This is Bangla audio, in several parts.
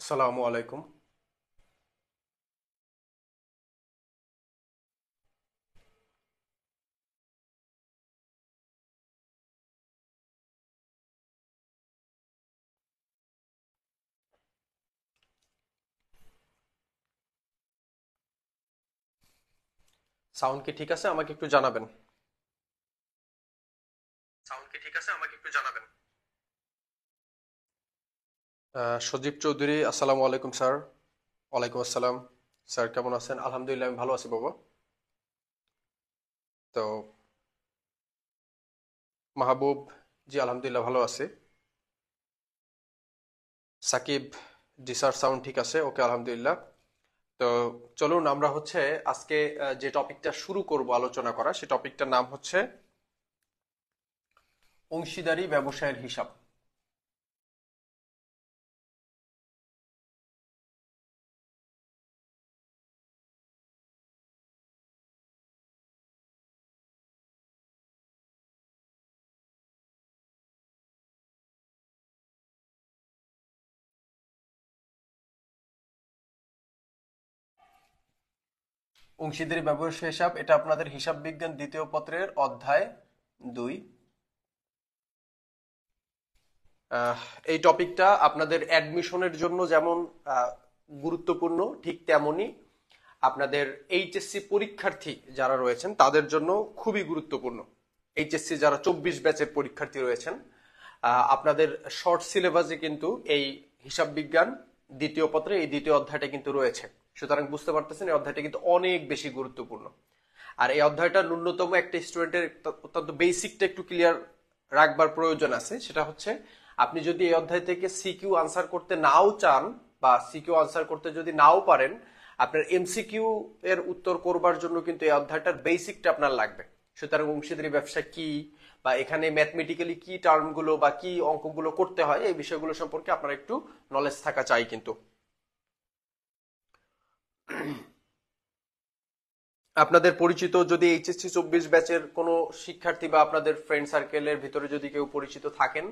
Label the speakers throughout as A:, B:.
A: আসসালামু আলাইকুম
B: সাউন্ড কি ঠিক আছে আমাকে একটু জানাবেন
C: সজীব চৌধুরী আসসালামু আলাইকুম স্যার ওয়ালাইকুম আসসালাম স্যার কেমন আছেন আলহামদুলিল্লাহ আমি ভালো আছি বাবা তো মাহবুব জি আলহামদুলিল্লাহ ভালো আছে সাকিব জি স্যার সাউন্ড ঠিক আছে ওকে আলহামদুলিল্লাহ তো চলুন আমরা হচ্ছে আজকে যে টপিকটা শুরু করব আলোচনা করা সে টপিকটার নাম হচ্ছে অংশীদারি ব্যবসায়ের
A: হিসাব
B: অংশীদারি ব্যবহার্য হিসাব এটা আপনাদের হিসাব
C: বিজ্ঞান দ্বিতীয় পত্রের অধ্যায় দুই এই টপিকটা আপনাদের অ্যাডমিশনের জন্য যেমন গুরুত্বপূর্ণ ঠিক তেমনি আপনাদের এইচএসসি পরীক্ষার্থী যারা রয়েছেন তাদের জন্য খুবই গুরুত্বপূর্ণ এইচএসসি যারা চব্বিশ ব্যাচের পরীক্ষার্থী রয়েছেন আপনাদের শর্ট সিলেবাসে কিন্তু এই হিসাব বিজ্ঞান দ্বিতীয় পত্রে এই দ্বিতীয় অধ্যায়টা কিন্তু রয়েছে সুতরাং বুঝতে পারতেছেন এই অধ্যায়টা কিন্তু অনেক বেশি গুরুত্বপূর্ণ আর এই অধ্যায়টা ন্যূনতম একটা স্টুডেন্টের অত্যন্ত বেসিকটা একটু ক্লিয়ার রাখবার প্রয়োজন আছে সেটা হচ্ছে আপনি যদি এই অধ্যায় থেকে সিকিউ আনসার করতে নাও চান বা সিকিউ আনসার করতে যদি নাও পারেন আপনার এমসিকিউ এর উত্তর করবার জন্য কিন্তু এই অধ্যায়টার বেসিকটা আপনার লাগবে সুতরাং অংশীদারি ব্যবসা কি বা এখানে ম্যাথমেটিক্যালি কি টার্মগুলো বা কি অঙ্কগুলো করতে হয় এই বিষয়গুলো সম্পর্কে আপনার একটু নলেজ থাকা চাই কিন্তু আপনাদের পরিচিত যদি এইচএসসি চব্বিশ ব্যাচের কোনো শিক্ষার্থী বা আপনাদের ফ্রেন্ড সার্কেলের ভিতরে যদি কেউ পরিচিত থাকেন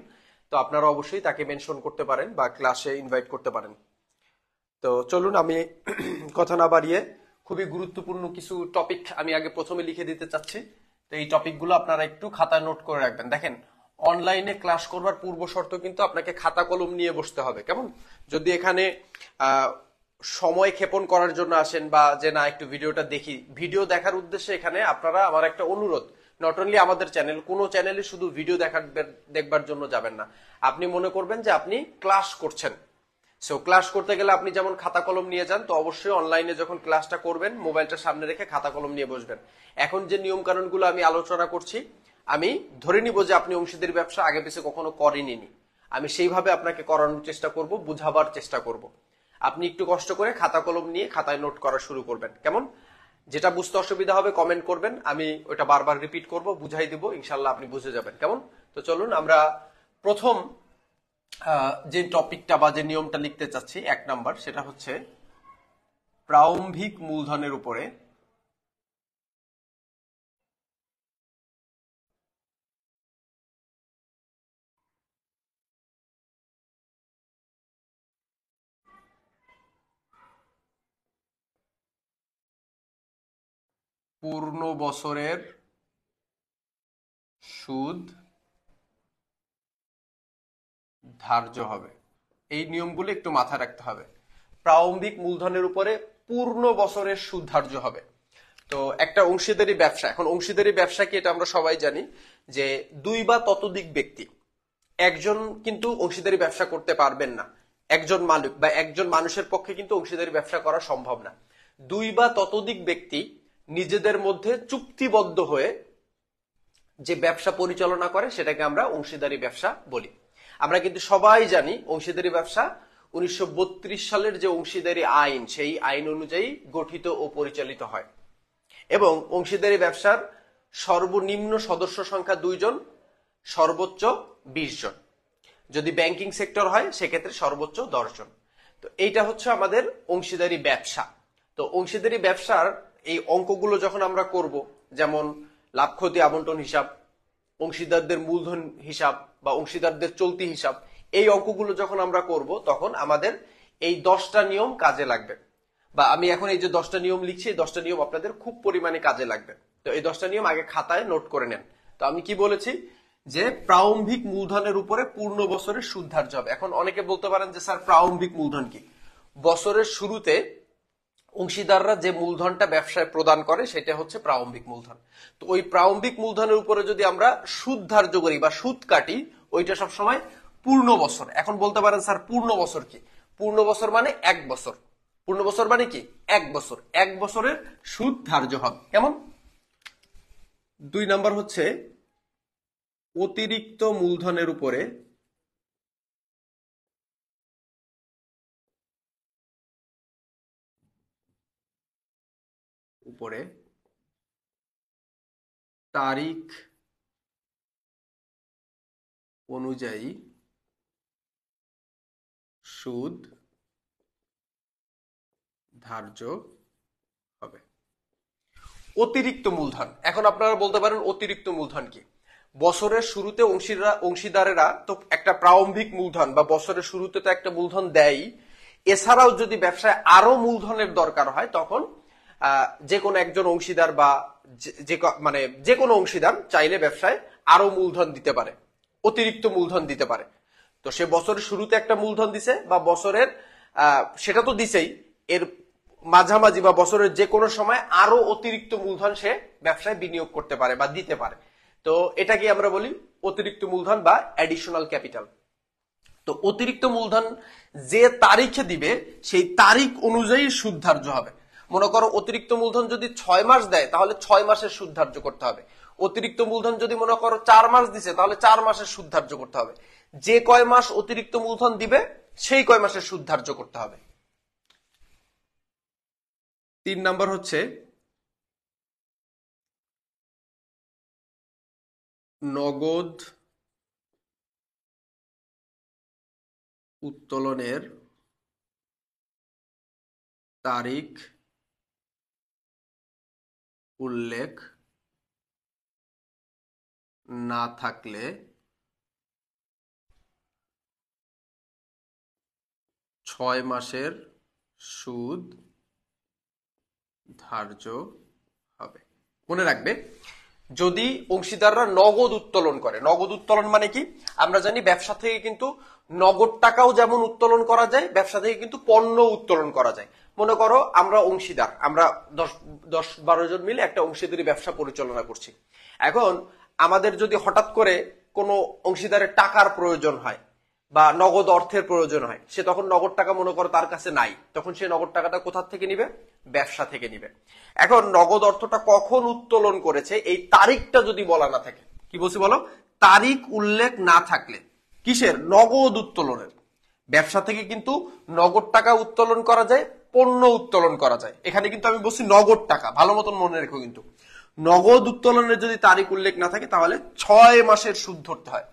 C: তো আপনারা অবশ্যই তাকে মেনশন করতে পারেন বা ক্লাসে ইনভাইট করতে পারেন তো চলুন আমি কথা না বাড়িয়ে খুবই গুরুত্বপূর্ণ কিছু টপিক আমি আগে প্রথমে লিখে দিতে চাচ্ছি তো এই টপিকগুলো আপনারা একটু খাতা নোট করে রাখবেন দেখেন অনলাইনে ক্লাস করবার পূর্ব শর্ত কিন্তু আপনাকে খাতা কলম নিয়ে বসতে হবে কেমন যদি এখানে সময় ক্ষেপণ করার জন্য আসেন বা যে না একটু ভিডিওটা দেখি ভিডিও দেখার উদ্দেশ্যে এখানে আপনারা আমার একটা অনুরোধ নট অনলি আমাদের চ্যানেল কোনো চ্যানেলে শুধু ভিডিও দেখার দেখবার জন্য যাবেন না আপনি মনে করবেন যে আপনি ক্লাস করছেন সো ক্লাস করতে গেলে আপনি যেমন খাতা কলম নিয়ে যান তো অবশ্যই অনলাইনে যখন ক্লাসটা করবেন মোবাইলটা সামনে রেখে খাতা কলম নিয়ে বসবেন এখন যে নিয়ম কানুনগুলো আমি আলোচনা করছি আমি ধরে নিব যে আপনি অংশীদের ব্যবসা আগে পিছিয়ে কখনো করেনি আমি সেইভাবে আপনাকে করানোর চেষ্টা করব বুঝাবার চেষ্টা করব আপনি একটু কষ্ট করে খাতা কলম নিয়ে খাতায় নোট করা শুরু করবেন কেমন যেটা বুঝতে অসুবিধা হবে কমেন্ট করবেন আমি ওটা বারবার রিপিট করব বুঝাই দিব ইনশাল্লাহ আপনি বুঝে যাবেন কেমন তো চলুন আমরা প্রথম যে টপিকটা বা যে নিয়মটা লিখতে চাচ্ছি এক নাম্বার সেটা হচ্ছে প্রারম্ভিক মূলধনের উপরে
B: পূর্ণ বছরের
C: সুদ ধার্য হবে এই নিয়মগুলো একটু মাথায় রাখতে হবে প্রারম্ভিক মূলধনের উপরে পূর্ণ বছরের সুদ ধার্য হবে তো একটা অংশীদারি ব্যবসা এখন অংশীদারি ব্যবসা কি এটা আমরা সবাই জানি যে দুই বা ততোধিক ব্যক্তি একজন কিন্তু অংশীদারি ব্যবসা করতে পারবেন না একজন মালিক বা একজন মানুষের পক্ষে কিন্তু অংশীদারি ব্যবসা করা সম্ভব না দুই বা ততোধিক ব্যক্তি নিজেদের মধ্যে চুক্তিবদ্ধ হয়ে যে ব্যবসা পরিচালনা করে সেটাকে আমরা অংশীদারি ব্যবসা বলি আমরা কিন্তু সবাই জানি অংশীদারি ব্যবসা উনিশশো সালের যে অংশীদারি আইন সেই আইন অনুযায়ী গঠিত ও পরিচালিত হয় এবং অংশীদারি ব্যবসার সর্বনিম্ন সদস্য সংখ্যা দুইজন সর্বোচ্চ বিশ জন যদি ব্যাংকিং সেক্টর হয় সেক্ষেত্রে সর্বোচ্চ দশজন তো এইটা হচ্ছে আমাদের অংশীদারি ব্যবসা তো অংশীদারি ব্যবসার এই অঙ্কগুলো যখন আমরা করব যেমন লাভ ক্ষতি আবন্টন হিসাব অংশীদারদের মূলধন হিসাব বা অংশীদারদের চলতি হিসাব এই অঙ্কগুলো যখন আমরা করব তখন আমাদের এই দশটা নিয়ম কাজে লাগবে বা আমি এখন এই যে দশটা নিয়ম লিখছি এই দশটা নিয়ম আপনাদের খুব পরিমাণে কাজে লাগবে তো এই দশটা নিয়ম আগে খাতায় নোট করে নেন তো আমি কি বলেছি যে প্রারম্ভিক মূলধনের উপরে পূর্ণ বছরের সুদ্ধার্য হবে এখন অনেকে বলতে পারেন যে স্যার প্রারম্ভিক মূলধন কি বছরের শুরুতে অংশীদাররা যে মূলধনটা ব্যবসায় প্রদান করে সেটা হচ্ছে প্রারম্ভিক মূলধন তো ওই প্রারম্ভিক মূলধনের উপরে যদি আমরা সুদ ধার্য করি বা সুদ কাটি ওইটা সবসময় পূর্ণ বছর এখন বলতে পারেন স্যার পূর্ণ বছর কি পূর্ণ বছর মানে এক বছর পূর্ণ বছর মানে কি এক বছর এক বছরের সুদ ধার্য হবে কেমন দুই নাম্বার হচ্ছে অতিরিক্ত মূলধনের উপরে
A: উপরে তারিখ অনুযায়ী
B: সুদ
C: ধার্য হবে অতিরিক্ত মূলধন এখন আপনারা বলতে পারেন অতিরিক্ত মূলধন কি বছরের শুরুতে অংশীদার অংশীদারেরা তো একটা প্রারম্ভিক মূলধন বা বছরের শুরুতে তো একটা মূলধন দেয় এছাড়াও যদি ব্যবসায় আরো মূলধনের দরকার হয় তখন যে কোনো একজন অংশীদার বা যে মানে যে কোনো অংশীদার চাইলে ব্যবসায় আরো মূলধন দিতে পারে অতিরিক্ত মূলধন দিতে পারে তো সে বছরের শুরুতে একটা মূলধন দিছে বা বছরের সেটা তো দিছেই এর মাঝামাঝি বা বছরের যে কোনো সময় আরো অতিরিক্ত মূলধন সে ব্যবসায় বিনিয়োগ করতে পারে বা দিতে পারে তো এটাকে আমরা বলি অতিরিক্ত মূলধন বা অ্যাডিশনাল ক্যাপিটাল তো অতিরিক্ত মূলধন যে তারিখে দিবে সেই তারিখ অনুযায়ী সুদ ধার্য হবে মনে করো অতিরিক্ত মূলধন যদি ছয় মাস দেয় তাহলে ছয় মাসের সুদ ধার্য করতে হবে অতিরিক্ত মূলধন যদি মনে করো চার মাস দিছে তাহলে চার মাসের সুদ ধার্য করতে হবে যে কয় মাস অতিরিক্ত মূলধন দিবে সেই কয় মাসের সুদ ধার্য করতে হবে তিন নম্বর হচ্ছে
A: নগদ উত্তোলনের তারিখ উল্লেখ
B: না থাকলে ছয় মাসের সুদ
C: ধার্য হবে মনে রাখবে যদি অংশীদাররা নগদ উত্তোলন করে নগদ উত্তোলন মানে কি আমরা জানি ব্যবসা থেকে কিন্তু নগদ টাকাও যেমন উত্তোলন করা যায় ব্যবসা থেকে কিন্তু পণ্য উত্তোলন করা যায় মনে করো আমরা অংশীদার আমরা দশ দশ বারো জন মিলে একটা অংশীদারি ব্যবসা পরিচালনা করছি এখন আমাদের যদি হঠাৎ করে কোনো অংশীদারের টাকার প্রয়োজন হয় বা নগদ অর্থের প্রয়োজন হয় সে তখন নগদ টাকা মনে করো তার কাছে নাই তখন সে নগদ টাকাটা কোথার থেকে নিবে ব্যবসা থেকে নিবে এখন নগদ অর্থটা কখন উত্তোলন করেছে এই তারিখটা যদি বলা না থাকে কি বলছি বলো তারিখ উল্লেখ না থাকলে কিসের নগদ উত্তোলনের ব্যবসা থেকে কিন্তু নগদ টাকা উত্তোলন করা যায় পণ্য উত্তোলন করা যায় এখানে কিন্তু আমি বলছি নগদ টাকা ভালো মতন মনে রেখো কিন্তু নগদ উত্তোলনের যদি তারিখ উল্লেখ না থাকে তাহলে ছয় মাসের সুদ ধরতে হয়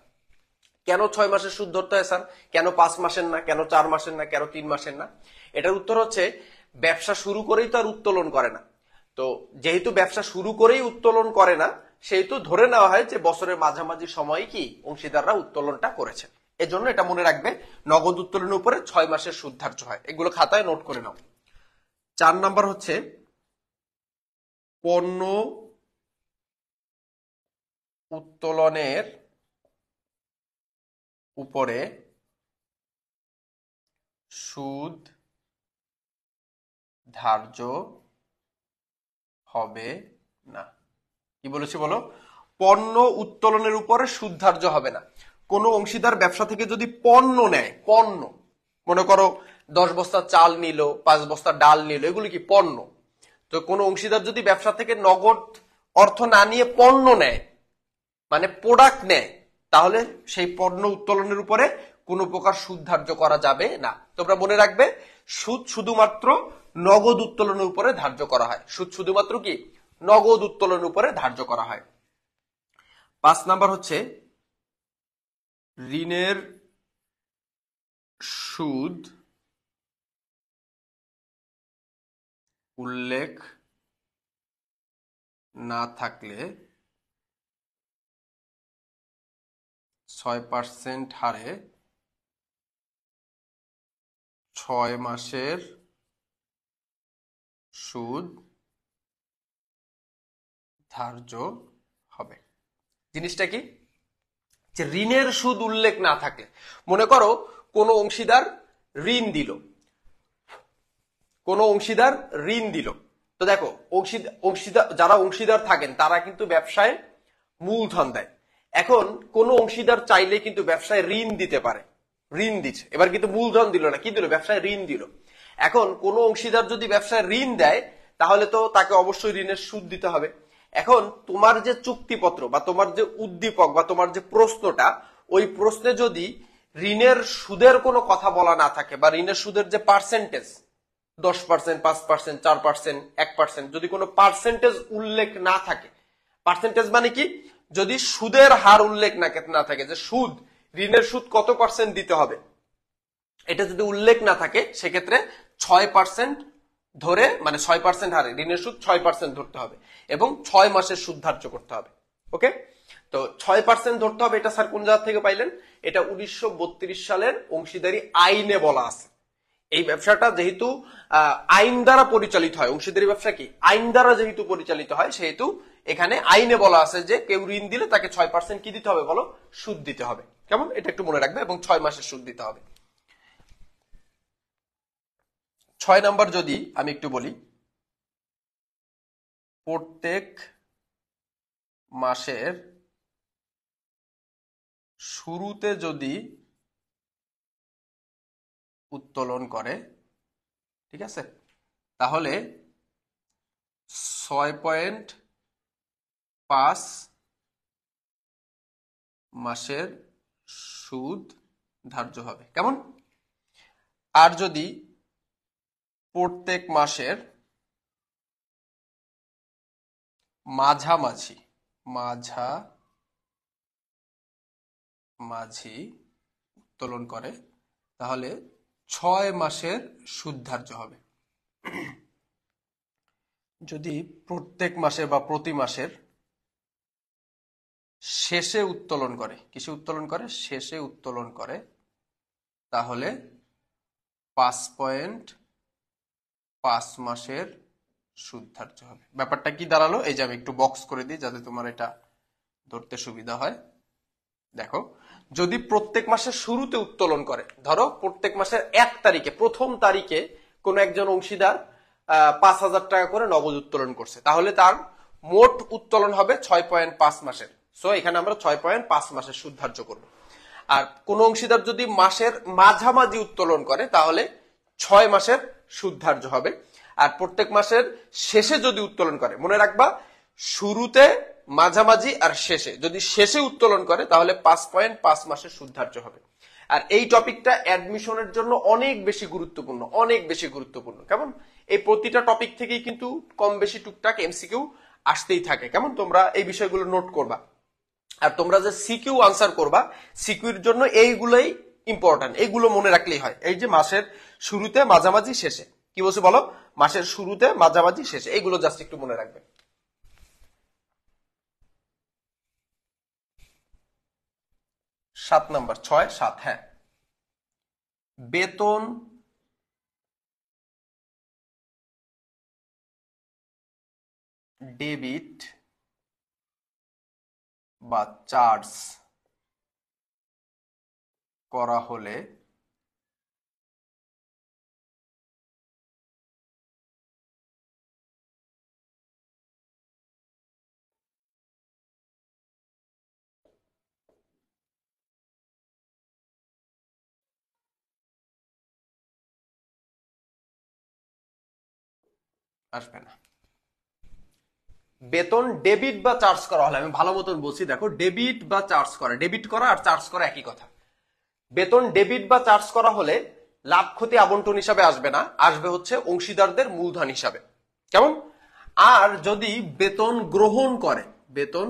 C: কেন ছয় মাসের সুদ ধরতে হয় স্যার কেন পাঁচ মাসের না কেন চার মাসের না কেন তিন মাসের না এটার উত্তর হচ্ছে ব্যবসা শুরু করেই তো আর উত্তোলন করে না তো যেহেতু ব্যবসা শুরু করেই উত্তোলন করে না সেহেতু ধরে নেওয়া হয় যে বছরের মাঝামাঝি সময় কি অংশীদাররা উত্তোলনটা করেছেন এজন্য এটা মনে রাখবে নগদ উত্তোলনের উপরে ছয় মাসের সুদ ধার্য হয় এগুলো খাতায় নোট করে নাও চার নাম্বার হচ্ছে পণ্য
B: উত্তোলনের উপরে সুদ
C: ধার্য হবে না কি বলেছি বলো পণ্য উত্তোলনের উপরে সুদ ধার্য হবে না কোনো অংশীদার ব্যবসা থেকে যদি পণ্য নেয় পণ্য মনে করো দশ বস্তা চাল নিল পাঁচ বস্তা ডাল নিল এগুলো কি পণ্য তো কোনো অংশীদার যদি ব্যবসা থেকে নগদ অর্থ না নিয়ে পণ্য নেয় মানে প্রোডাক্ট নেয় তাহলে সেই পণ্য উত্তোলনের উপরে কোনো প্রকার সুদ ধার্য করা যাবে না তোমরা মনে রাখবে সুদ শুধুমাত্র নগদ উত্তোলনের উপরে ধার্য করা হয় সুদ শুধুমাত্র কি নগদ উত্তোলনের উপরে ধার্য করা হয় পাঁচ নাম্বার হচ্ছে ঋণের
A: সুদ
B: উল্লেখ না থাকলে ছয় পার্সেন্ট হারে ছয় মাসের সুদ ধার্য
C: হবে জিনিসটা কি যে ঋণের সুদ উল্লেখ না থাকে মনে করো কোনো অংশীদার ঋণ দিল কোনো অংশীদার ঋণ দিল তো দেখো অংশীদার যারা অংশীদার থাকেন তারা কিন্তু ব্যবসায় মূলধন দেয় এখন কোনো অংশীদার চাইলে কিন্তু ব্যবসায় ঋণ দিতে পারে ঋণ দিচ্ছে এবার কিন্তু মূলধন দিল না কি দিল ব্যবসায় ঋণ দিল এখন কোনো অংশীদার যদি ব্যবসায় ঋণ দেয় তাহলে তো তাকে অবশ্যই ঋণের সুদ দিতে হবে এখন তোমার যে চুক্তিপত্র বা তোমার যে উদ্দীপক বা তোমার যে প্রশ্নটা ওই প্রশ্নে যদি ঋণের সুদের কোনো কথা বলা না থাকে বা ঋণের সুদের যে পার্সেন্টেজ দশ পার্সেন্ট পাঁচ পার্সেন্ট চার পার্সেন্ট এক পার্সেন্ট যদি কোনো পার্সেন্টেজ উল্লেখ না থাকে পার্সেন্টেজ মানে কি যদি সুদের হার উল্লেখ না না থাকে যে সুদ ঋণের সুদ কত পার্সেন্ট দিতে হবে এটা যদি উল্লেখ না থাকে সেক্ষেত্রে ছয় পার্সেন্ট ধরে মানে ছয় পার্সেন্ট হারে ঋণের সুদ ছয় পার্সেন্ট ধরতে হবে এবং ছয় মাসের সুদ ধার্য করতে হবে ওকে তো ছয় পার্সেন্ট ধরতে হবে এটা স্যার কোন জায়গা থেকে পাইলেন এটা উনিশশো সালের অংশীদারি আইনে বলা আছে এই ব্যবসাটা যেহেতু আইন দ্বারা পরিচালিত হয় অংশীদারি ব্যবসা কি আইন দ্বারা যেহেতু পরিচালিত হয় সেহেতু এখানে আইনে বলা আছে যে কেউ ঋণ দিলে তাকে ছয় পার্সেন্ট কি দিতে হবে বলো সুদ দিতে হবে কেমন এটা একটু মনে রাখবে এবং ছয় মাসের সুদ দিতে হবে ছয় নাম্বার
B: যদি আমি একটু বলি প্রত্যেক মাসের শুরুতে যদি উত্তোলন করে ঠিক আছে তাহলে ছয় পয়েন্ট পাঁচ মাসের সুদ ধার্য হবে কেমন আর যদি প্রত্যেক মাসের মাঝামাঝি
C: মাঝা মাঝি উত্তোলন করে তাহলে ছয় মাসের শুদ্ধার্য হবে যদি প্রত্যেক মাসে বা প্রতি মাসের শেষে উত্তোলন করে কিসে উত্তোলন করে শেষে উত্তোলন করে তাহলে পাঁচ পয়েন্ট পাঁচ মাসের সুদ ধার্য হবে ব্যাপারটা কি দাঁড়ালো এই যে আমি একটু বক্স করে দিই যাতে তোমার এটা ধরতে সুবিধা হয় দেখো যদি প্রত্যেক মাসের শুরুতে উত্তোলন করে ধরো প্রত্যেক মাসের এক তারিখে প্রথম তারিখে কোনো একজন অংশীদার পাঁচ হাজার টাকা করে নগদ উত্তোলন করছে তাহলে তার মোট উত্তোলন হবে ছয় পয়েন্ট পাঁচ মাসের সো এখানে আমরা ছয় পয়েন্ট পাঁচ মাসের সুদ ধার্য করব আর কোন অংশীদার যদি মাসের মাঝামাঝি উত্তোলন করে তাহলে ছয় মাসের সুদ ধার্য হবে আর প্রত্যেক মাসের শেষে যদি উত্তোলন করে মনে রাখবা শুরুতে মাঝামাঝি আর শেষে যদি শেষে উত্তোলন করে তাহলে পাঁচ পয়েন্ট পাঁচ মাসের সুদ্ধার্য হবে আর এই টপিকটা অ্যাডমিশনের জন্য অনেক বেশি গুরুত্বপূর্ণ অনেক বেশি গুরুত্বপূর্ণ কেমন এই প্রতিটা টপিক থেকেই কিন্তু কম বেশি টুকটাক এমসিকিউ আসতেই থাকে কেমন তোমরা এই বিষয়গুলো নোট করবা আর তোমরা যে সিকিউ আনসার করবা সিকিউর জন্য এইগুলোই ইম্পর্টেন্ট এইগুলো মনে রাখলেই হয় এই যে মাসের শুরুতে মাঝামাঝি শেষে কি বলছে বলো মাসের শুরুতে মাঝামাঝি শেষে এইগুলো জাস্ট একটু মনে রাখবেন সাত নাম্বার ছয় সাত
B: হ্যাঁ বেতন
A: ডেবিট বা চার্জ করা হলে
C: আসবে না বেতন ডেবিট বা চার্জ করা হলে আমি ভালো মতন বলছি দেখো ডেবিট বা চার্জ করা ডেবিট করা আর চার্জ করা একই কথা বেতন ডেবিট বা চার্জ করা হলে লাভ ক্ষতি আবন্টন হিসাবে আসবে না আসবে হচ্ছে অংশীদারদের মূলধন হিসাবে কেমন আর যদি বেতন গ্রহণ করে বেতন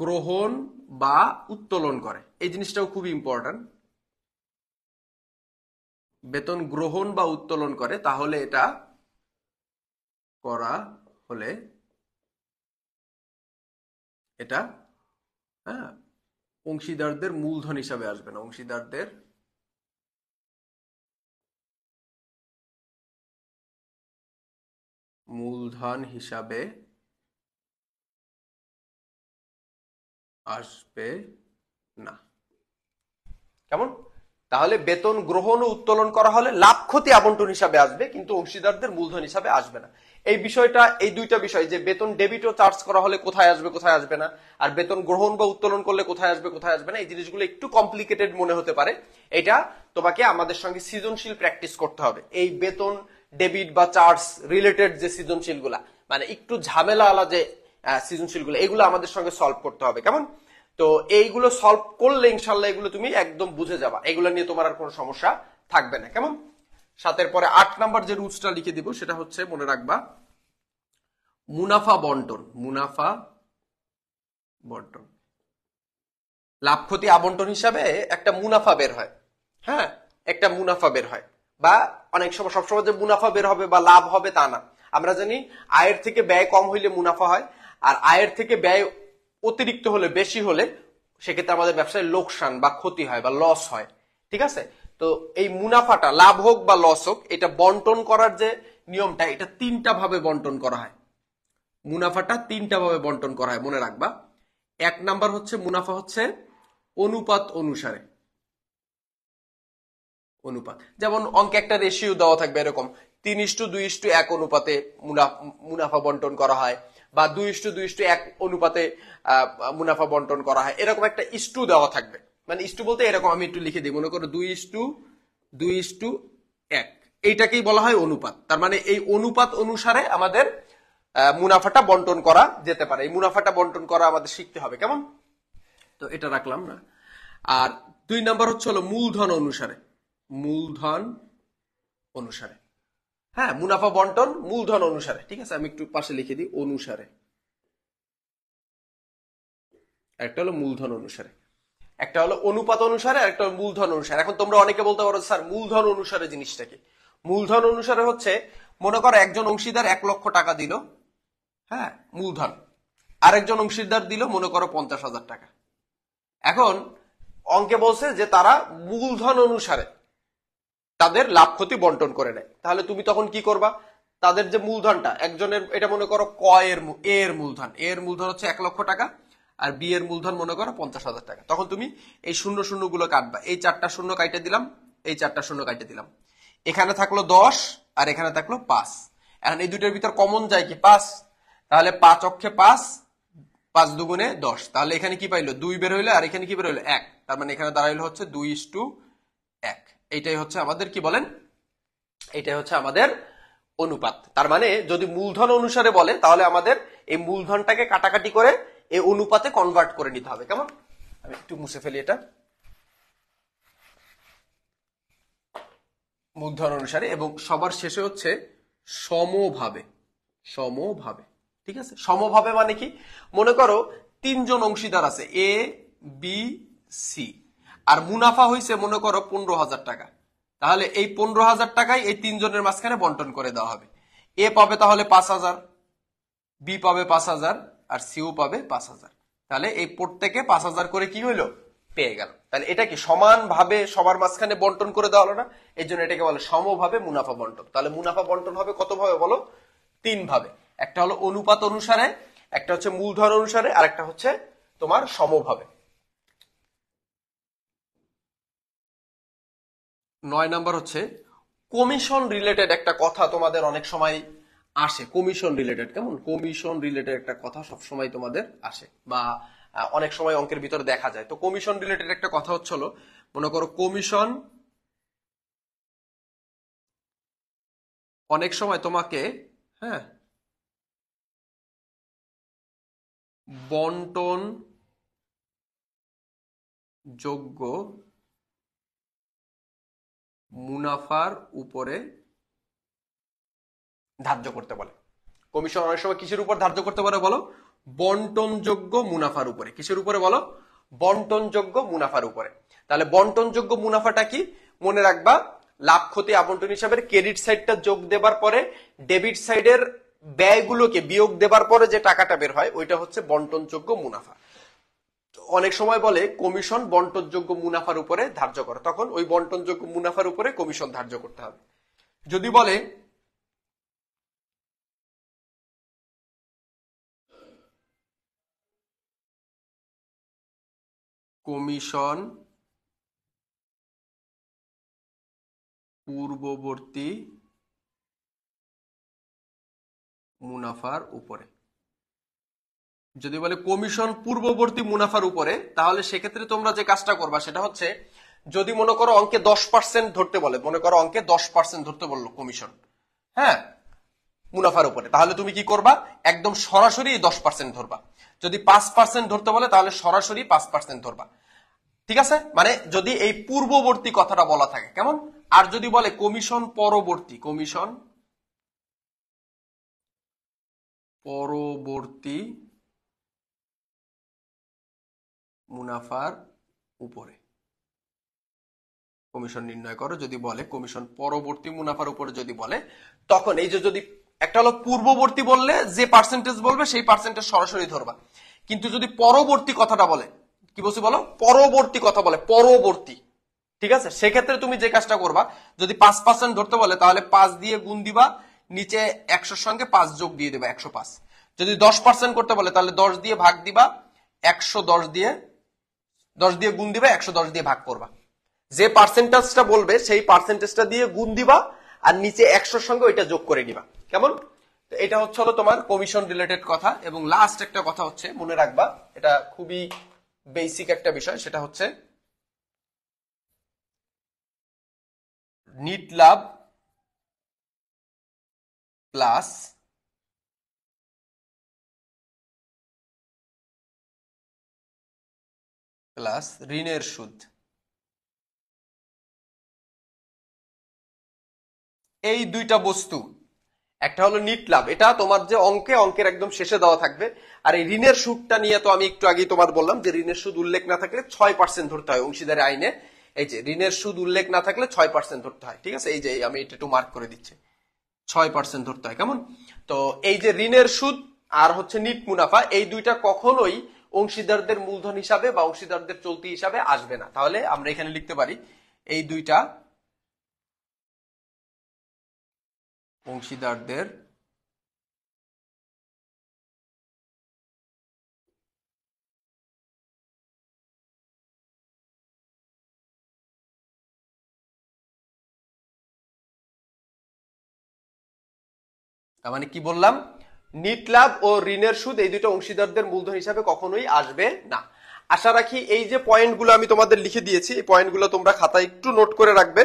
C: গ্রহণ বা উত্তোলন করে এই জিনিসটাও খুব ইম্পর্টেন্ট বেতন গ্রহণ বা উত্তোলন করে তাহলে
B: এটা করা হলে এটা হ্যাঁ অংশীদারদের মূলধন হিসাবে আসবে না অংশীদারদের
A: মূলধন হিসাবে
B: আসবে না
C: কেমন তাহলে বেতন গ্রহণ ও উত্তোলন করা হলে লাভ ক্ষতি আবন্টন হিসাবে আসবে কিন্তু অংশীদারদের মূলধন হিসাবে আসবে না এই বিষয়টা এই দুইটা বিষয় যে বেতন ডেবিট ও চার্জ করা হলে কোথায় আসবে কোথায় আসবে না আর বেতন গ্রহণ বা উত্তোলন করলে কোথায় আসবে কোথায় আসবে না এই জিনিসগুলো একটু কমপ্লিকেটেড মনে হতে পারে এটা তোমাকে আমাদের সঙ্গে সৃজনশীল প্র্যাকটিস করতে হবে এই বেতন ডেবিট বা চার্জ রিলেটেড যে সৃজনশীল গুলা মানে একটু ঝামেলা আলা যে সৃজনশীল গুলো এগুলো আমাদের সঙ্গে সলভ করতে হবে কেমন তো এইগুলো সলভ করলে ইনশাল্লাহ এগুলো তুমি একদম বুঝে যাবা এগুলো নিয়ে তোমার আর কোনো সমস্যা থাকবে না কেমন সাতের পরে আট নাম্বার যে রুলসটা লিখে দিব সেটা হচ্ছে মনে রাখবা মুনাফা বন্টন মুনাফা বন্টন লাভ ক্ষতি আবন্টন হিসাবে একটা মুনাফা বের হয় হ্যাঁ একটা মুনাফা বের হয় বা অনেক সময় সবসময় যে মুনাফা বের হবে বা লাভ হবে তা না আমরা জানি আয়ের থেকে ব্যয় কম হইলে মুনাফা হয় আর আয়ের থেকে ব্যয় অতিরিক্ত হলে বেশি হলে সেক্ষেত্রে আমাদের ব্যবসায় লোকসান বা ক্ষতি হয় বা লস হয় ঠিক আছে তো এই মুনাফাটা লাভ হোক বা লস হোক এটা বন্টন করার যে নিয়মটা এটা তিনটা ভাবে বন্টন করা হয় মুনাফাটা তিনটা ভাবে বন্টন করা হয় মনে রাখবা এক নাম্বার হচ্ছে মুনাফা হচ্ছে অনুপাত অনুসারে অনুপাত যেমন অঙ্ক একটা রেশিও দেওয়া থাকবে এরকম তিন ইস্টু দুই ইস্টু এক অনুপাতে মুনাফা বন্টন করা হয় বা দুই ইস্টু দুই ইস্টু এক অনুপাতে মুনাফা বন্টন করা হয় এরকম একটা ইস্টু দেওয়া থাকবে মানে ইস্টু বলতে এরকম আমি একটু লিখে দিই মনে করো দুই ইস্টু দুই ইস্টু এক এইটাকেই বলা হয় অনুপাত তার মানে এই অনুপাত অনুসারে আমাদের মুনাফাটা বন্টন করা যেতে পারে এই মুনাফাটা বন্টন করা আমাদের শিখতে হবে কেমন তো এটা রাখলাম না আর দুই নাম্বার হচ্ছে হলো মূলধন অনুসারে মূলধন অনুসারে হ্যাঁ মুনাফা বন্টন মূলধন অনুসারে ঠিক আছে আমি একটু পাশে লিখে দিই অনুসারে একটা হলো মূলধন অনুসারে একটা হলো অনুপাত অনুসারে আর একটা মূলধন অনুসারে এখন তোমরা অনেকে বলতে পারো স্যার মূলধন অনুসারে জিনিসটা কি মূলধন অনুসারে হচ্ছে মনে করো একজন অংশীদার এক লক্ষ টাকা দিল হ্যাঁ মূলধন আরেকজন অংশীদার দিল মনে করো পঞ্চাশ হাজার টাকা এখন অঙ্কে বলছে যে তারা মূলধন অনুসারে তাদের লাভ ক্ষতি বন্টন করে নেয় তাহলে তুমি তখন কি করবা তাদের যে মূলধনটা একজনের এটা মনে করো ক এর এর মূলধন এর মূলধন হচ্ছে এক লক্ষ টাকা আর বি এর মূলধন মনে করো পঞ্চাশ হাজার টাকা তখন তুমি এই শূন্য শূন্যগুলো কাটবা এই চারটা শূন্য কাটে দিলাম এই চারটা শূন্য কাটে দিলাম এখানে থাকলো দশ আর এখানে থাকলো পাঁচ এখন এই দুটোর ভিতর কমন যায় কি পাঁচ তাহলে পাঁচ অক্ষে পাঁচ পাঁচ দুগুণে দশ তাহলে এখানে কি পাইলো দুই বের হইলো আর এখানে কি বের হইলো এক তার মানে এখানে দাঁড়াইলো হচ্ছে দুই ইস টু এক এইটাই হচ্ছে আমাদের কি বলেন এটাই হচ্ছে আমাদের অনুপাত তার মানে যদি মূলধন অনুসারে বলে তাহলে আমাদের এই মূলধনটাকে কাটাকাটি করে এই অনুপাতে কনভার্ট করে নিতে হবে কেমন আমি একটু মুছে ফেলি এটা মূলধন অনুসারে এবং সবার শেষে হচ্ছে সমভাবে সমভাবে ঠিক আছে সমভাবে মানে কি মনে করো তিনজন অংশীদার আছে এ বি সি আর মুনাফা হয়েছে মনে করো পনেরো হাজার টাকা তাহলে এই পনেরো হাজার টাকাই এই তিনজনের মাঝখানে বন্টন করে দেওয়া হবে এ পাবে তাহলে পাঁচ হাজার বি পাবে পাঁচ হাজার আর সিও পাবে পাঁচ হাজার তাহলে এই প্রত্যেকে পাঁচ হাজার করে কি হইলো পেয়ে গেল তাহলে এটা কি সমানভাবে সবার মাঝখানে বন্টন করে দেওয়া হলো না এর জন্য এটাকে বলে সমভাবে মুনাফা বন্টন তাহলে মুনাফা বন্টন হবে কত ভাবে বলো তিন ভাবে একটা হলো অনুপাত অনুসারে একটা হচ্ছে মূলধন অনুসারে আর একটা হচ্ছে তোমার সমভাবে নয় নাম্বার হচ্ছে কমিশন রিলেটেড একটা কথা তোমাদের অনেক সময় আসে কমিশন রিলেটেড কেমন কমিশন রিলেটেড একটা কথা সবসময় তোমাদের আসে বা অনেক সময় অঙ্কের ভিতরে দেখা যায় তো কমিশন রিলেটেড একটা কথা হচ্ছিল মনে করো কমিশন
B: অনেক সময় তোমাকে হ্যাঁ বন্টন যোগ্য মুনাফার উপরে
C: ধার্য করতে বলে কমিশন অনেক সময় কিসের উপর ধার্য করতে পারে বলো বন্টনযোগ্য মুনাফার উপরে কিসের উপরে বলো বন্টনযোগ্য মুনাফার উপরে তাহলে বন্টনযোগ্য মুনাফাটা কি মনে রাখবা লাভ ক্ষতি আবন্টন হিসাবে ক্রেডিট সাইডটা যোগ দেবার পরে ডেবিট সাইডের ব্যয়গুলোকে বিয়োগ দেবার পরে যে টাকাটা বের হয় ওইটা হচ্ছে বন্টনযোগ্য মুনাফা অনেক সময় বলে কমিশন বন্টনযোগ্য মুনাফার উপরে ধার্য করে তখন ওই বন্টনযোগ্য মুনাফার উপরে কমিশন ধার্য করতে হবে যদি বলে
A: কমিশন পূর্ববর্তী
B: মুনাফার উপরে
C: যদি বলে কমিশন পূর্ববর্তী মুনাফার উপরে তাহলে সেক্ষেত্রে তোমরা যে কাজটা করবা সেটা হচ্ছে যদি মনে করো অঙ্কে দশ পার্সেন্ট ধরতে বলে মনে করো অঙ্কে দশ পার্সেন্ট ধরতে বললো কমিশন হ্যাঁ মুনাফার উপরে তাহলে তুমি কি করবা একদম সরাসরি দশ পার্সেন্ট ধরবা যদি পাঁচ পার্সেন্ট ধরতে বলে তাহলে সরাসরি পাঁচ পার্সেন্ট ধরবা ঠিক আছে মানে যদি এই পূর্ববর্তী কথাটা বলা থাকে কেমন আর যদি বলে কমিশন পরবর্তী কমিশন
B: পরবর্তী মুনাফার উপরে
C: কমিশন নির্ণয় করো যদি বলে কমিশন পরবর্তী মুনাফার উপরে যদি বলে তখন এই যে যদি একটা হলো পূর্ববর্তী বললে যে পার্সেন্টেজ বলবে সেই পার্সেন্টেজ সরাসরি ধরবা কিন্তু যদি পরবর্তী কথাটা বলে কি বলছি বলো পরবর্তী কথা বলে পরবর্তী ঠিক আছে সেক্ষেত্রে তুমি যে কাজটা করবা যদি পাঁচ পার্সেন্ট ধরতে বলে তাহলে পাঁচ দিয়ে গুণ দিবা নিচে একশোর সঙ্গে পাঁচ যোগ দিয়ে দেবা একশো পাঁচ যদি দশ পার্সেন্ট করতে বলে তাহলে দশ দিয়ে ভাগ দিবা একশো দশ দিয়ে দশ দিয়ে গুণ দিবা একশো দশ দিয়ে ভাগ করবা যে পার্সেন্টেজটা বলবে সেই পার্সেন্টেজটা দিয়ে গুণ দিবা আর নিচে একশোর সঙ্গে ওইটা যোগ করে নিবা কেমন এটা হচ্ছে হলো তোমার কমিশন রিলেটেড কথা এবং লাস্ট একটা কথা হচ্ছে মনে রাখবা এটা খুবই বেসিক একটা বিষয় সেটা হচ্ছে
B: নিট লাভ
A: প্লাস প্লাস ঋণের সুদ
B: এই দুইটা বস্তু
C: একটা হলো নিট লাভ এটা তোমার যে অঙ্কে অঙ্কের একদম শেষে দেওয়া থাকবে আর এই ঋণের সুদটা নিয়ে তো আমি একটু আগেই তোমার বললাম যে ঋণের সুদ উল্লেখ না থাকলে ছয় পার্সেন্ট ধরতে হয় অংশীদারের আইনে এই যে ঋণের সুদ উল্লেখ না থাকলে ছয় পার্সেন্ট ধরতে হয় ঠিক আছে এই যে আমি এটা একটু মার্ক করে দিচ্ছি ছয় পার্সেন্ট ধরতে হয় কেমন তো এই যে ঋণের সুদ আর হচ্ছে নিট মুনাফা এই দুইটা কখনোই অংশীদারদের মূলধন হিসাবে বা অংশীদারদের চলতি হিসাবে আসবে না তাহলে আমরা এখানে লিখতে পারি এই দুইটা
A: অংশীদারদের
C: তার মানে কি বললাম নিট লাভ ও ঋণের সুদ এই দুটো অংশীদারদের মূলধন হিসাবে কখনোই আসবে না আশা রাখি এই যে পয়েন্টগুলো আমি তোমাদের লিখে দিয়েছি এই পয়েন্টগুলো তোমরা খাতায় একটু নোট করে রাখবে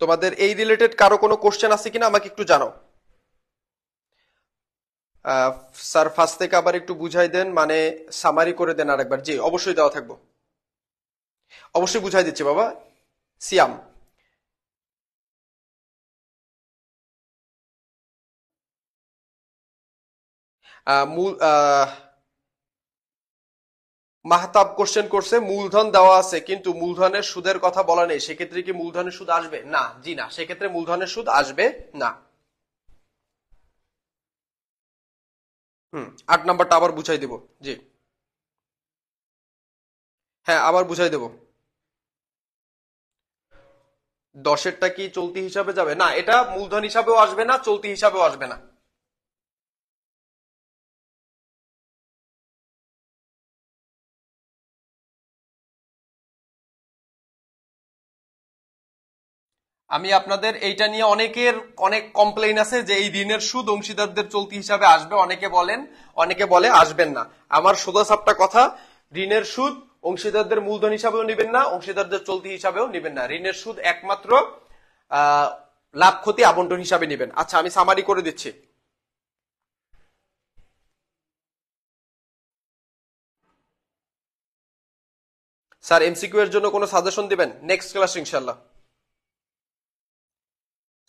C: তোমাদের এই রিলেটেড কারো কোনো কোশ্চেন আছে কিনা আমাকে একটু জানাও স্যার ফার্স্ট থেকে আবার একটু বুঝাই দেন মানে সামারি করে দেন আরেকবার জি অবশ্যই দেওয়া থাকবো অবশ্যই বুঝাই দিচ্ছি বাবা সিয়াম মূল মাহতাব কোশ্চেন করছে মূলধন দেওয়া আছে কিন্তু মূলধনের সুদের কথা বলা নেই সেক্ষেত্রে কি মূলধনের সুদ আসবে না জি না সেক্ষেত্রে মূলধনের সুদ আসবে না হুম আট নাম্বারটা
B: আবার বুঝাই দেব জি হ্যাঁ আবার বুঝাই দেব দশেরটা কি চলতি হিসাবে যাবে না এটা মূলধন হিসাবেও আসবে না চলতি হিসাবেও আসবে না
C: আমি আপনাদের এইটা নিয়ে অনেকের অনেক কমপ্লেন আছে যে এই ঋণের সুদ অংশীদারদের চলতি হিসাবে আসবে অনেকে বলেন অনেকে বলে আসবেন না আমার সোজা সাপটা কথা ঋণের সুদ অংশীদারদের মূলধন হিসাবেও নেবেন না অংশীদারদের চলতি হিসাবেও নেবেন না ঋণের সুদ একমাত্র লাভ ক্ষতি আবন্টন হিসাবে নেবেন আচ্ছা আমি সামারি করে দিচ্ছি
B: স্যার এমসিকিউ এর জন্য কোনো
C: সাজেশন দিবেন নেক্সট ক্লাস ইনশাল্লাহ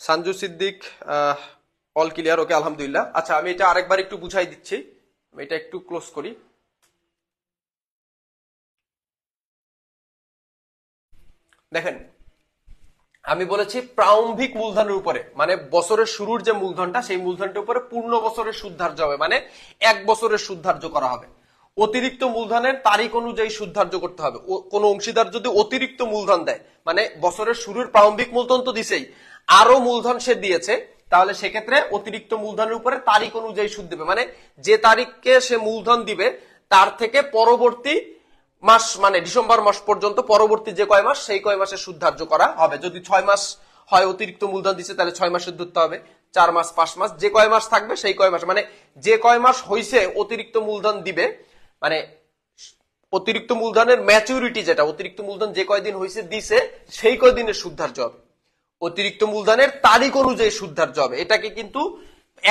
C: Sanju Siddique all clear okay আলহামদুলিল্লাহ আচ্ছা আমি এটা আরেকবার একটু বুঝাই দিচ্ছি আমি এটা একটু ক্লোজ করি দেখেন আমি বলেছি প্রারম্ভিক মূলধনের উপরে মানে বছরের শুরুর যে মূলধনটা সেই মূলধনটার উপরে পূর্ণ বছরের সুদ্ধার্য হবে মানে এক বছরের সুদ্ধার্য করা হবে অতিরিক্ত মূলধনের তারিখ অনুযায়ী সুদ্ধার্য করতে হবে কোন অংশীদার যদি অতিরিক্ত মূলধন দেয় মানে বছরের শুরুর প্রারম্ভিক মূলধন তো দিছেই আরো মূলধন সে দিয়েছে তাহলে সেক্ষেত্রে অতিরিক্ত মূলধনের উপরে তারিখ অনুযায়ী সুদ দেবে মানে যে তারিখকে সে মূলধন দিবে তার থেকে পরবর্তী মাস মানে ডিসেম্বর মাস পর্যন্ত পরবর্তী যে কয় মাস সেই কয় মাসে সুদ ধার্য করা হবে যদি ছয় মাস হয় অতিরিক্ত মূলধন দিচ্ছে তাহলে ছয় মাসের ধরতে হবে চার মাস পাঁচ মাস যে কয় মাস থাকবে সেই কয় মাস মানে যে কয় মাস হয়েছে অতিরিক্ত মূলধন দিবে মানে অতিরিক্ত মূলধনের ম্যাচুরিটি যেটা অতিরিক্ত মূলধন যে কয়দিন হয়েছে দিছে সেই কয়দিনের সুদ ধার্য হবে অতিরিক্ত মূলধনের তারিখ অনুযায়ী সুদ্ধার্য হবে এটাকে কিন্তু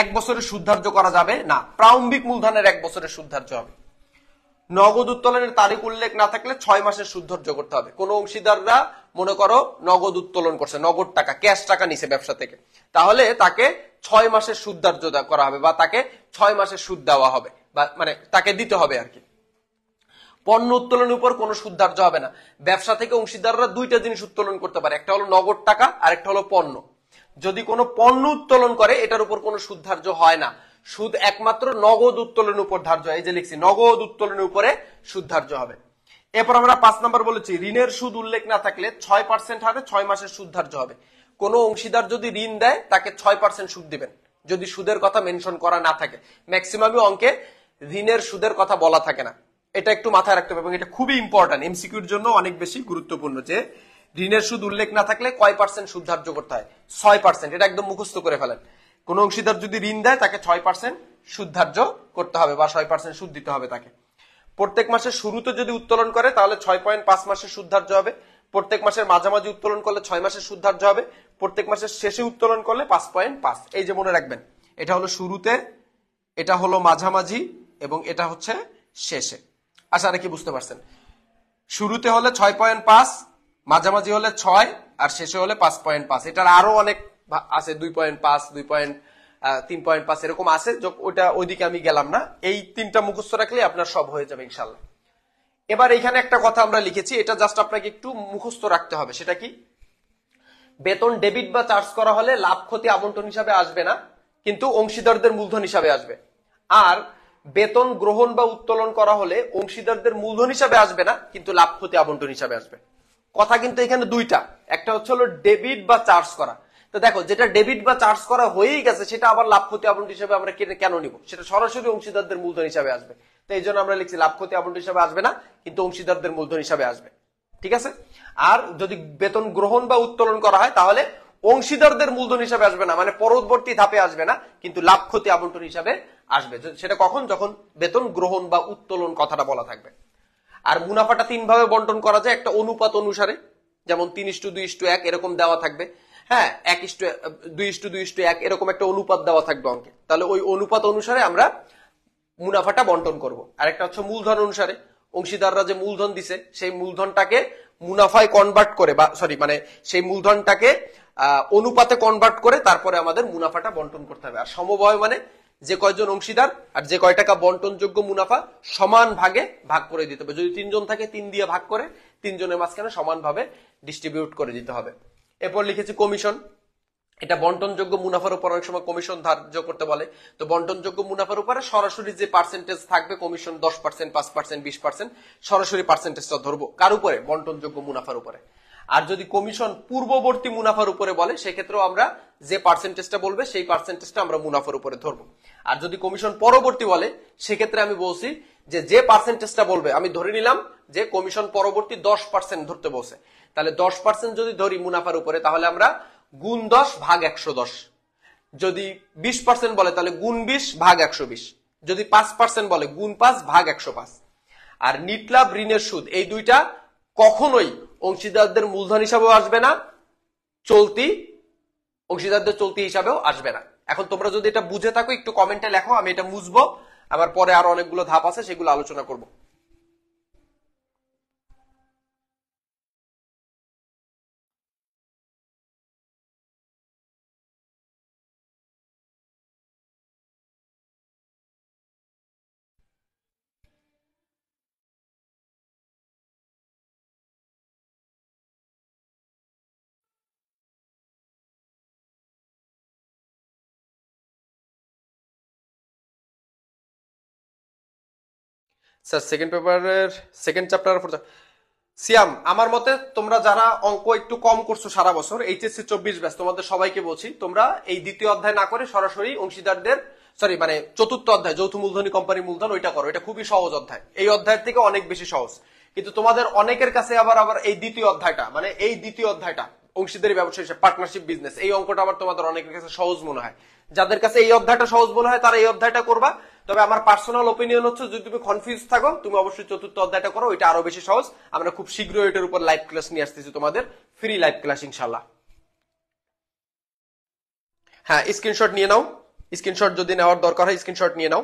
C: এক বছরের সুদ্ধার্য করা যাবে না প্রারম্ভিক মূলধনের এক বছরের সুদ্ধার্য হবে নগদ উত্তোলনের তারিখ উল্লেখ না থাকলে ছয় মাসের সুদ্ধার্য করতে হবে কোন অংশীদাররা মনে করো নগদ উত্তোলন করছে নগদ টাকা ক্যাশ টাকা নিছে ব্যবসা থেকে তাহলে তাকে ছয় মাসের সুদ্ধার্য করা হবে বা তাকে ছয় মাসের সুদ দেওয়া হবে বা মানে তাকে দিতে হবে আর কি পণ্য উত্তোলনের উপর কোনো সুদ্ধার্য হবে না ব্যবসা থেকে অংশীদাররা দুইটা জিনিস উত্তোলন করতে পারে একটা হলো নগদ টাকা আর একটা হলো পণ্য যদি কোনো পণ্য উত্তোলন করে এটার উপর কোনো ধার্য হয় না সুদ একমাত্র নগদ উত্তোলনের উপর ধার্য এই যে লিখছি নগদ উত্তোলনের উপরে ধার্য হবে এরপর আমরা পাঁচ নাম্বার বলেছি ঋণের সুদ উল্লেখ না থাকলে ছয় পার্সেন্ট হারে ছয় মাসের সুদ ধার্য হবে কোনো অংশীদার যদি ঋণ দেয় তাকে ছয় পার্সেন্ট সুদ দিবেন যদি সুদের কথা মেনশন করা না থাকে ম্যাক্সিমামই অঙ্কে ঋণের সুদের কথা বলা থাকে না এটা একটু মাথায় রাখতে হবে এবং এটা খুবই ইম্পর্টেন্ট এমসিকিউর জন্য অনেক বেশি গুরুত্বপূর্ণ যে ঋণের সুদ উল্লেখ না থাকলে কয় পার্সেন্ট সুদ ধার্য করতে হয় ছয় পার্সেন্ট এটা একদম মুখস্থ করে ফেলেন কোন অংশীদার যদি ঋণ দেয় তাকে ছয় পার্সেন্ট সুদ ধার্য করতে হবে বা ছয় পার্সেন্ট সুদ দিতে হবে তাকে প্রত্যেক মাসের শুরুতে যদি উত্তোলন করে তাহলে ছয় পয়েন্ট পাঁচ মাসের সুদ ধার্য হবে প্রত্যেক মাসের মাঝামাঝি উত্তোলন করলে ছয় মাসের সুদ ধার্য হবে প্রত্যেক মাসের শেষে উত্তোলন করলে পাঁচ পয়েন্ট পাঁচ এই যে মনে রাখবেন এটা হলো শুরুতে এটা হলো মাঝামাঝি এবং এটা হচ্ছে শেষে আশা রাখি বুঝতে পারছেন শুরুতে হলে ছয় পয়েন্ট পাঁচ মাঝামাঝি হলে ছয় আর শেষে হলে পাঁচ পয়েন্ট পাঁচ এটার আরো অনেক আছে দুই পয়েন্ট পাঁচ দুই পয়েন্ট তিন পয়েন্ট পাঁচ এরকম আছে ওইটা ওইদিকে আমি গেলাম না এই তিনটা মুখস্থ রাখলে আপনার সব হয়ে যাবে ইনশাল্লাহ এবার এখানে একটা কথা আমরা লিখেছি এটা জাস্ট আপনাকে একটু মুখস্থ রাখতে হবে সেটা কি বেতন ডেবিট বা চার্জ করা হলে লাভ ক্ষতি আবন্টন হিসাবে আসবে না কিন্তু অংশীদারদের মূলধন হিসাবে আসবে আর বেতন গ্রহণ বা উত্তোলন করা হলে অংশীদারদের মূলধন হিসাবে আসবে না কিন্তু লাভ ক্ষতি আবন্টন হিসাবে আসবে কথা কিন্তু এখানে দুইটা একটা হচ্ছে হলো ডেবিট বা চার্জ করা তো দেখো যেটা ডেবিট বা চার্জ করা হয়েই গেছে সেটা আবার লাভ ক্ষতি আবন্টন হিসাবে আমরা কেন নিব সেটা সরাসরি অংশীদারদের মূলধন হিসাবে আসবে তো এই জন্য আমরা লিখছি লাভ ক্ষতি আবন্টন হিসাবে আসবে না কিন্তু অংশীদারদের মূলধন হিসাবে আসবে ঠিক আছে আর যদি বেতন গ্রহণ বা উত্তোলন করা হয় তাহলে অংশীদারদের মূলধন হিসাবে আসবে না মানে পরবর্তী ধাপে আসবে না কিন্তু লাভ ক্ষতি আবন্টন হিসাবে আসবে সেটা কখন যখন বেতন গ্রহণ বা উত্তোলন কথাটা বলা থাকবে আর মুনাফাটা তিন ভাবে বন্টন করা যায় একটা অনুপাত অনুসারে যেমন তিন ইস্টু দুই ইস্টু এক এরকম দেওয়া থাকবে হ্যাঁ এক ইস্টু দুই ইস্টু দুই ইস্টু এক এরকম একটা অনুপাত দেওয়া থাকবে অঙ্কে তাহলে ওই অনুপাত অনুসারে আমরা মুনাফাটা বন্টন করব আর একটা হচ্ছে মূলধন অনুসারে অংশীদাররা যে মূলধন দিছে সেই মূলধনটাকে মুনাফায় কনভার্ট করে বা সরি মানে সেই মূলধনটাকে অনুপাতে কনভার্ট করে তারপরে আমাদের মুনাফাটা বন্টন করতে হবে আর সমবয় মানে যে কয়জন অংশীদার আর যে কয় টাকা বন্টনযোগ্য মুনাফা সমান ভাগে ভাগ করে দিতে হবে যদি তিনজন থাকে তিন দিয়ে ভাগ করে তিনজনের মাঝখানে সমানভাবে ডিস্ট্রিবিউট করে দিতে হবে এরপর লিখেছি কমিশন এটা বন্টনযোগ্য মুনাফার উপর অনেক সময় কমিশন ধার্য করতে বলে তো বন্টনযোগ্য মুনাফার উপরে সরাসরি যে পার্সেন্টেজ থাকবে কমিশন দশ পার্সেন্ট পাঁচ পার্সেন্ট বিশ পার্সেন্ট সরাসরি পার্সেন্টেজটা ধরবো কার উপরে বন্টনযোগ্য মুনাফার উপরে আর যদি কমিশন পূর্ববর্তী মুনাফার উপরে বলে সেক্ষেত্রেও আমরা যে পার্সেন্টেজটা বলবে সেই পার্সেন্টেজটা আমরা মুনাফার উপরে ধরবো আর যদি কমিশন পরবর্তী বলে সেক্ষেত্রে আমি বলছি যে যে পার্সেন্টেজটা বলবে আমি ধরে নিলাম যে কমিশন পরবর্তী দশ পার্সেন্ট ধরতে বলছে তাহলে দশ পার্সেন্ট যদি ধরি মুনাফার উপরে তাহলে আমরা গুণ দশ ভাগ একশো দশ যদি বিশ পার্সেন্ট বলে তাহলে গুণ বিশ ভাগ একশো বিশ যদি পাঁচ পার্সেন্ট বলে গুণ পাঁচ ভাগ একশো পাঁচ আর নিটলাভ ঋণের সুদ এই দুইটা কখনোই অংশীদারদের মূলধন হিসাবেও আসবে না চলতি অংশীদারদের চলতি হিসাবেও আসবে না এখন তোমরা যদি এটা বুঝে থাকো একটু কমেন্টে লেখো আমি এটা বুঝবো আমার পরে আরো অনেকগুলো ধাপ আছে সেগুলো আলোচনা করবো স্যার সেকেন্ড পেপারের সেকেন্ড চ্যাপ্টার পর সিয়াম আমার মতে তোমরা যারা অঙ্ক একটু কম করছো সারা বছর এইচএসসি চব্বিশ ব্যাস তোমাদের সবাইকে বলছি তোমরা এই দ্বিতীয় অধ্যায় না করে সরাসরি অংশীদারদের সরি মানে চতুর্থ অধ্যায় যৌথ মূলধনী কোম্পানি মূলধন ওইটা করো এটা খুবই সহজ অধ্যায় এই অধ্যায়ের থেকে অনেক বেশি সহজ কিন্তু তোমাদের অনেকের কাছে আবার আবার এই দ্বিতীয় অধ্যায়টা মানে এই দ্বিতীয় অধ্যায়টা অংশীদারি ব্যবসা হিসেবে পার্টনারশিপ বিজনেস এই অঙ্কটা আবার তোমাদের অনেকের কাছে সহজ মনে হয় যাদের কাছে এই অধ্যায়টা সহজ মনে হয় তারা এই অধ্যায়টা করবা তবে আমার পার্সোনাল ওপিনিয়ন হচ্ছে যদি তুমি কনফিউজ থাকো তুমি অবশ্যই চতুর্থ অধ্যায়টা করো এটা আরো বেশি সহজ আমরা খুব শীঘ্র এটার উপর লাইভ ক্লাস নিয়ে আসতেছি তোমাদের ফ্রি লাইভ ক্লাস ইনশাল্লাহ হ্যাঁ স্ক্রিনশট নিয়ে নাও স্ক্রিনশট যদি নেওয়ার দরকার হয় স্ক্রিনশট নিয়ে নাও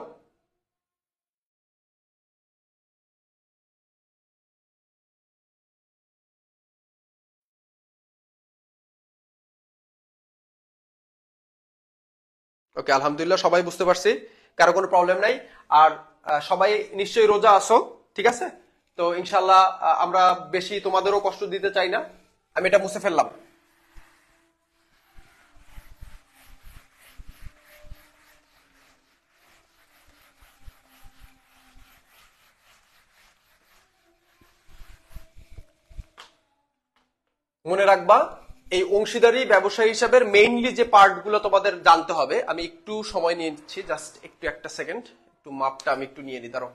C: ওকে আলহামদুলিল্লাহ সবাই বুঝতে পারছি কারো কোনো প্রবলেম নাই আর সবাই নিশ্চয়ই রোজা আসো ঠিক আছে তো ইনশাল্লাহ আমরা বেশি তোমাদেরও কষ্ট দিতে চাই না আমি এটা মুছে ফেললাম মনে রাখবা এই অংশীদারি ব্যবসায় হিসাবে মেইনলি যে পার্টগুলো তোমাদের জানতে হবে আমি একটু সময় নিয়ে নিচ্ছি জাস্ট একটু একটা সেকেন্ড একটু মাপটা আমি একটু নিয়ে নিই দাঁড়ো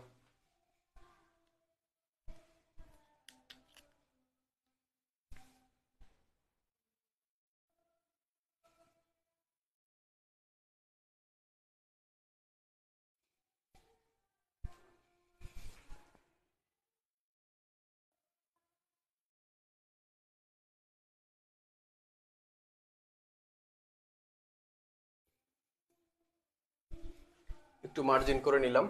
C: একটু মার্জিন করে নিলাম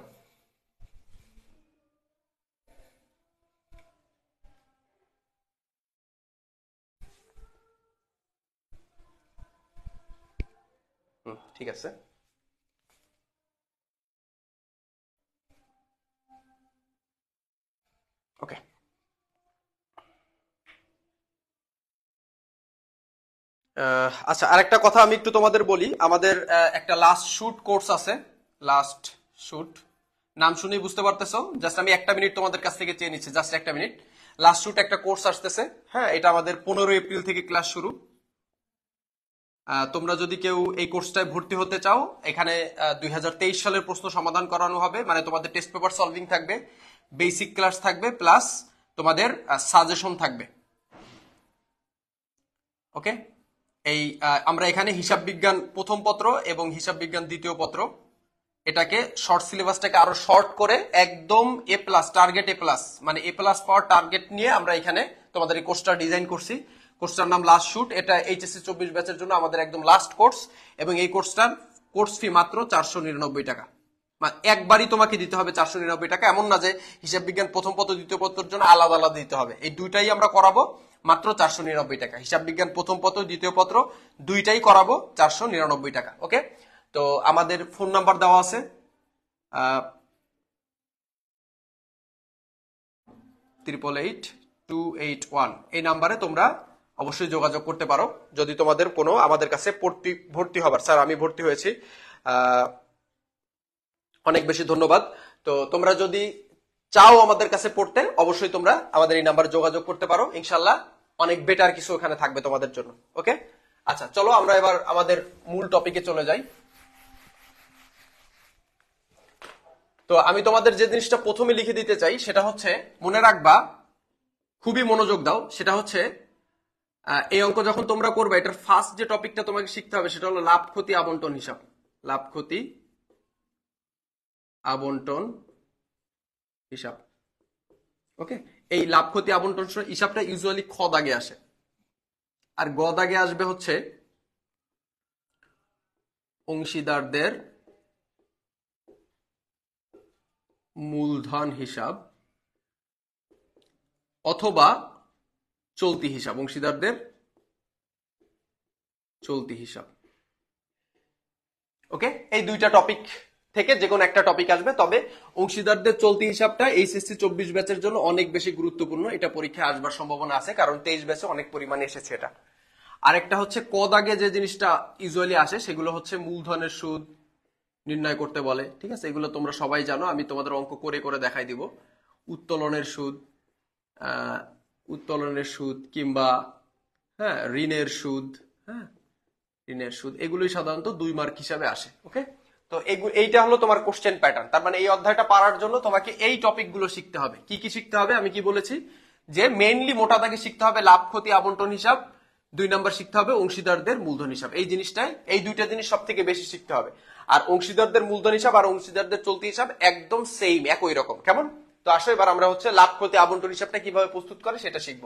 C: ঠিক আছে ওকে আচ্ছা আরেকটা কথা আমি একটু তোমাদের বলি আমাদের একটা লাস্ট শুট কোর্স আছে লাস্ট শুট নাম শুনেই বুঝতে পারতেছো জাস্ট আমি একটা মিনিট তোমাদের কাছ থেকে চেয়ে নিচ্ছি জাস্ট একটা মিনিট লাস্ট শুট একটা কোর্স আসতেছে হ্যাঁ এটা আমাদের পনেরো এপ্রিল থেকে ক্লাস শুরু তোমরা যদি কেউ এই কোর্সটায় ভর্তি হতে চাও এখানে দুই সালের প্রশ্ন সমাধান করানো হবে মানে তোমাদের টেস্ট পেপার সলভিং থাকবে বেসিক ক্লাস থাকবে প্লাস তোমাদের সাজেশন থাকবে ওকে এই আমরা এখানে হিসাব বিজ্ঞান প্রথম পত্র এবং হিসাব বিজ্ঞান দ্বিতীয় পত্র এটাকে শর্ট সিলেবাসটাকে আরো শর্ট করে একদম A plus target A plus মানে এ প্লাস পাওয়ার টার্গেট নিয়ে আমরা এখানে তোমাদের এই কোর্সটা ডিজাইন করছি কোর্সটার নাম লাস্ট শুট এটা এইচএসসি চব্বিশ ব্যাচের জন্য আমাদের একদম লাস্ট কোর্স এবং এই কোর্সটার কোর্স ফি মাত্র চারশো নিরানব্বই টাকা একবারই তোমাকে দিতে হবে চারশো নিরানব্বই টাকা এমন না যে হিসাব বিজ্ঞান প্রথম পত্র দ্বিতীয় পত্রের জন্য আলাদা আলাদা দিতে হবে এই দুইটাই আমরা করাবো মাত্র চারশো নিরানব্বই টাকা হিসাব বিজ্ঞান প্রথম পত্র দ্বিতীয় পত্র দুইটাই করাবো চারশো নিরানব্বই টাকা ওকে তো আমাদের ফোন নাম্বার দেওয়া আছে triple eight two eight one এই নাম্বারে তোমরা অবশ্যই যোগাযোগ করতে পারো যদি তোমাদের কোনো আমাদের কাছে ভর্তি ভর্তি হবার স্যার আমি ভর্তি হয়েছি অনেক বেশি ধন্যবাদ তো তোমরা যদি চাও আমাদের কাছে পড়তে অবশ্যই তোমরা আমাদের এই নাম্বারে যোগাযোগ করতে পারো ইনশাল্লাহ অনেক বেটার কিছু ওখানে থাকবে তোমাদের জন্য ওকে আচ্ছা চলো আমরা এবার আমাদের মূল টপিকে চলে যাই তো আমি তোমাদের যে জিনিসটা প্রথমে লিখে দিতে চাই সেটা হচ্ছে মনে রাখবা খুবই মনোযোগ দাও সেটা হচ্ছে এই অঙ্ক যখন তোমরা করবে এটার ফার্স্ট যে টপিকটা তোমাকে শিখতে হবে সেটা হলো লাভ ক্ষতি আবন্টন হিসাব লাভ ক্ষতি আবন্টন হিসাব ওকে এই লাভ ক্ষতি আবন্টন হিসাবটা ইউজুয়ালি খ দাগে আসে আর গ দাগে আসবে হচ্ছে অংশীদারদের মূলধন হিসাব অথবা চলতি হিসাব অংশীদারদের চলতি হিসাব ওকে এই দুইটা টপিক থেকে যে কোনো একটা টপিক আসবে তবে অংশীদারদের চলতি হিসাবটা এইচএসসি চব্বিশ ব্যাচের জন্য অনেক বেশি গুরুত্বপূর্ণ এটা পরীক্ষায় আসবার সম্ভাবনা আছে কারণ তেইশ ব্যাচে অনেক পরিমাণে এসেছে এটা আরেকটা হচ্ছে কদ আগে যে জিনিসটা ইউজুয়ালি আসে সেগুলো হচ্ছে মূলধনের সুদ নির্ণয় করতে বলে ঠিক আছে এগুলো তোমরা সবাই জানো আমি তোমাদের অঙ্ক করে করে দেখাই দিব উত্তোলনের সুদ উত্তোলনের সুদ কিংবা হ্যাঁ ঋণের সুদ হ্যাঁ ঋণের সুদ এগুলোই সাধারণত দুই মার্ক হিসাবে আসে ওকে তো এইটা হলো তোমার কোশ্চেন প্যাটার্ন তার মানে এই অধ্যায়টা পারার জন্য তোমাকে এই টপিকগুলো শিখতে হবে কি কি শিখতে হবে আমি কি বলেছি যে মেনলি মোটা দাগে শিখতে হবে লাভ ক্ষতি আবন্টন হিসাব দুই নাম্বার শিখতে হবে অংশীদারদের মূলধন হিসাব এই জিনিসটাই এই দুইটা জিনিস সব থেকে বেশি শিখতে হবে আর অংশীদারদের মূলধন হিসাব আর অংশীদারদের চলতি হিসাব একদম সেম একই রকম কেমন তো আসো এবার আমরা হচ্ছে লাভ ক্ষতি আবন্টন হিসাবটা কিভাবে প্রস্তুত করে সেটা শিখব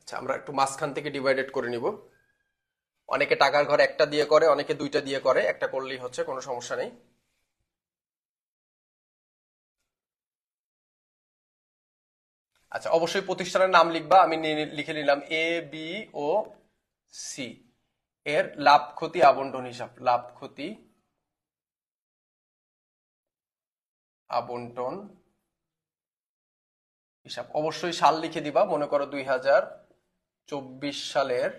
C: আচ্ছা আমরা একটু মাঝখান থেকে ডিভাইডেড করে নিব অনেকে টাকার ঘর একটা দিয়ে করে অনেকে দুইটা দিয়ে করে একটা করলেই হচ্ছে কোনো সমস্যা নেই আচ্ছা অবশ্যই প্রতিষ্ঠানের নাম লিখবা আমি লিখে নিলাম এ বি ও সি এর লাভ ক্ষতি আবন্টন
B: হিসাব লাভ ক্ষতি আবন্টন
C: হিসাব অবশ্যই সাল লিখে দিবা মনে করো দুই হাজার চব্বিশ সালের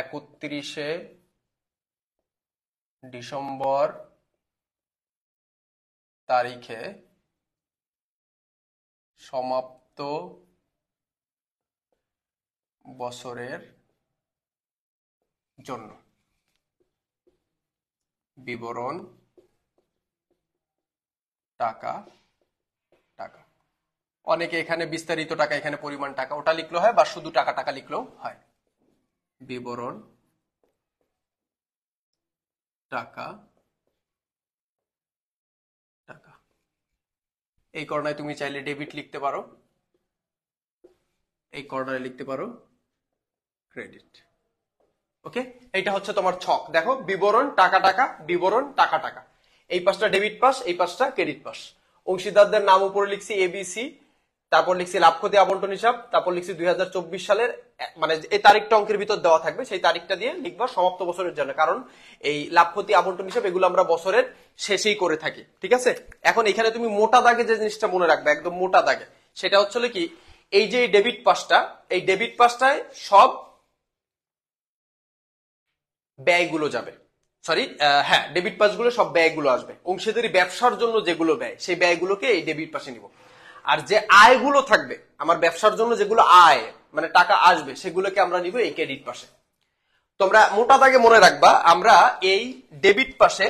C: একত্রিশে
B: ডিসেম্বর তারিখে সমাপ্ত বছরের জন্য
C: বিবরণ টাকা টাকা অনেকে এখানে বিস্তারিত টাকা এখানে পরিমাণ টাকা ওটা লিখলো হয় বা শুধু টাকা টাকা লিখলেও হয় বিবরণ টাকা এই কর্নায় তুমি চাইলে ডেবিট লিখতে পারো এই কর্নারে লিখতে পারো ক্রেডিট ওকে এটা হচ্ছে তোমার ছক দেখো বিবরণ টাকা টাকা বিবরণ টাকা টাকা এই পাশটা ডেবিট পাস এই পাশটা ক্রেডিট পাস অংশীদারদের নাম উপরে লিখছি এবিসি তারপর লিখছি লাভ ক্ষতি আবন্টন হিসাব তারপর লিখছি দুই সালের মানে এই তারিখটা অঙ্কের ভিতর দেওয়া থাকবে সেই তারিখটা দিয়ে লিখবো সমাপ্ত বছরের জন্য কারণ এই লাভ ক্ষতি আবন্টন হিসাব এগুলো আমরা বছরের শেষেই করে থাকি ঠিক আছে এখন এখানে তুমি মোটা দাগে যে জিনিসটা মনে রাখবে একদম মোটা দাগে সেটা হচ্ছে কি এই যে ডেবিট পাসটা এই ডেবিট পাসটায় সব ব্যয়গুলো যাবে সরি হ্যাঁ ডেবিট পাসগুলো সব ব্যয়গুলো আসবে অংশীদারি ব্যবসার জন্য যেগুলো ব্যয় সেই ব্যয়গুলোকে এই ডেবিট পাশে নিব আর যে আয়গুলো থাকবে আমার ব্যবসার জন্য যেগুলো আয় মানে টাকা আসবে সেগুলোকে আমরা নিব এই ক্রেডিট পাশে তোমরা মোটা দাগে মনে রাখবা আমরা এই ডেবিট পাশে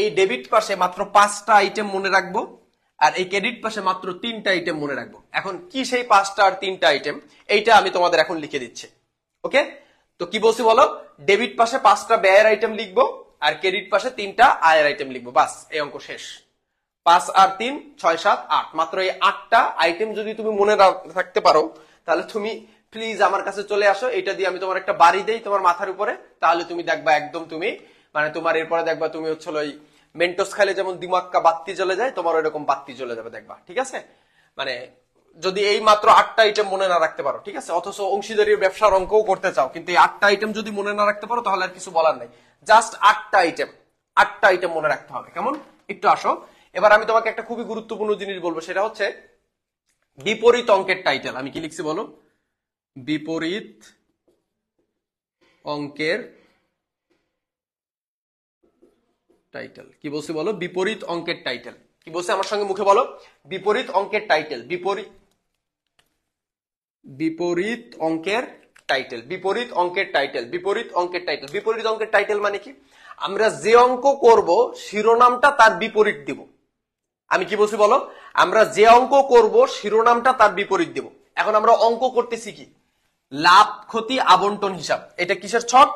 C: এই ডেবিট পাশে মাত্র পাঁচটা আইটেম মনে রাখবো আর এই ক্রেডিট পাশে মাত্র তিনটা আইটেম মনে রাখবো এখন কি সেই পাঁচটা আর তিনটা আইটেম এইটা আমি তোমাদের এখন লিখে দিচ্ছি ওকে তো কি বলছি বলো ডেবিট পাশে পাঁচটা ব্যয়ের আইটেম লিখবো আর ক্রেডিট পাশে তিনটা আয়ের আইটেম লিখবো বাস এই অঙ্ক শেষ পাঁচ আর তিন ছয় সাত আট মাত্র এই আটটা আইটেম যদি তুমি মনে থাকতে পারো তাহলে তুমি প্লিজ আমার কাছে চলে আসো এটা দিয়ে আমি তোমার একটা বাড়ি দেই তোমার মাথার উপরে তাহলে তুমি দেখবা একদম তুমি মানে তোমার এরপরে দেখবা তুমি হচ্ছে ওই মেন্টস খাইলে যেমন দিমাক্কা বাত্তি চলে যায় তোমার এরকম বাত্তি চলে যাবে দেখবা ঠিক আছে মানে যদি এই মাত্র আটটা আইটেম মনে না রাখতে পারো ঠিক আছে অথচ অংশীদারি ব্যবসার অঙ্কও করতে চাও কিন্তু এই আটটা আইটেম যদি মনে না রাখতে পারো তাহলে আর কিছু বলার নাই জাস্ট আটটা আইটেম আটটা আইটেম মনে রাখতে হবে কেমন একটু আসো এবার আমি তোমাকে একটা খুবই গুরুত্বপূর্ণ জিনিস বলবো সেটা হচ্ছে বিপরীত অঙ্কের টাইটেল আমি কি লিখছি বলো বিপরীত অঙ্কের টাইটেল কি বলছি বলো বিপরীত অঙ্কের টাইটেল কি বলছে আমার সঙ্গে মুখে বলো বিপরীত অঙ্কের টাইটেল বিপরীত বিপরীত অঙ্কের টাইটেল বিপরীত অঙ্কের টাইটেল বিপরীত অঙ্কের টাইটেল বিপরীত অঙ্কের টাইটেল মানে কি আমরা যে অঙ্ক করব শিরোনামটা তার বিপরীত দিব আমি কি বলছি বলো আমরা যে অঙ্ক করব শিরোনামটা তার বিপরীত দেব এখন আমরা অঙ্ক করতেছি কি লাভ ক্ষতি আবন্টন হিসাব এটা কিসের ছক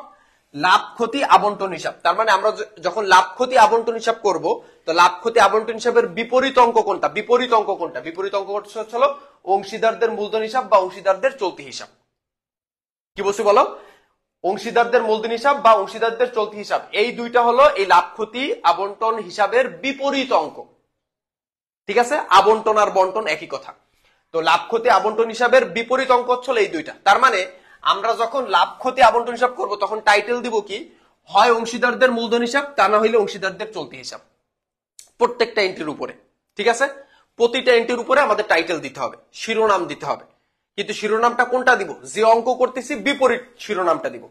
C: লাভ ক্ষতি আবন্টন হিসাব তার মানে আমরা যখন লাভ ক্ষতি আবন্টন হিসাব করব তো লাভ ক্ষতি আবন্টন হিসাবের বিপরীত অঙ্ক কোনটা বিপরীত অঙ্ক কোনটা বিপরীত অঙ্ক হলো অংশীদারদের মূলধন হিসাব বা অংশীদারদের চলতি হিসাব কি বলছি বলো অংশীদারদের মূলধন হিসাব বা অংশীদারদের চলতি হিসাব এই দুইটা হলো এই লাভ ক্ষতি আবন্টন হিসাবের বিপরীত অঙ্ক ঠিক আছে আবন্টন আর বন্টন একই কথা তো লাভ ক্ষতি আবন্টন হিসাবের বিপরীত অঙ্ক হচ্ছে এই দুইটা তার মানে আমরা যখন লাভ ক্ষতি আবন্টন হিসাব করব তখন টাইটেল দিব কি হয় অংশীদারদের মূলধন হিসাব তা না হইলে অংশীদারদের চলতি হিসাব প্রত্যেকটা এন্ট্রির উপরে ঠিক আছে প্রতিটা এন্ট্রির উপরে আমাদের টাইটেল দিতে হবে শিরোনাম দিতে হবে কিন্তু শিরোনামটা কোনটা দিব যে অঙ্ক করতেছি বিপরীত শিরোনামটা দিব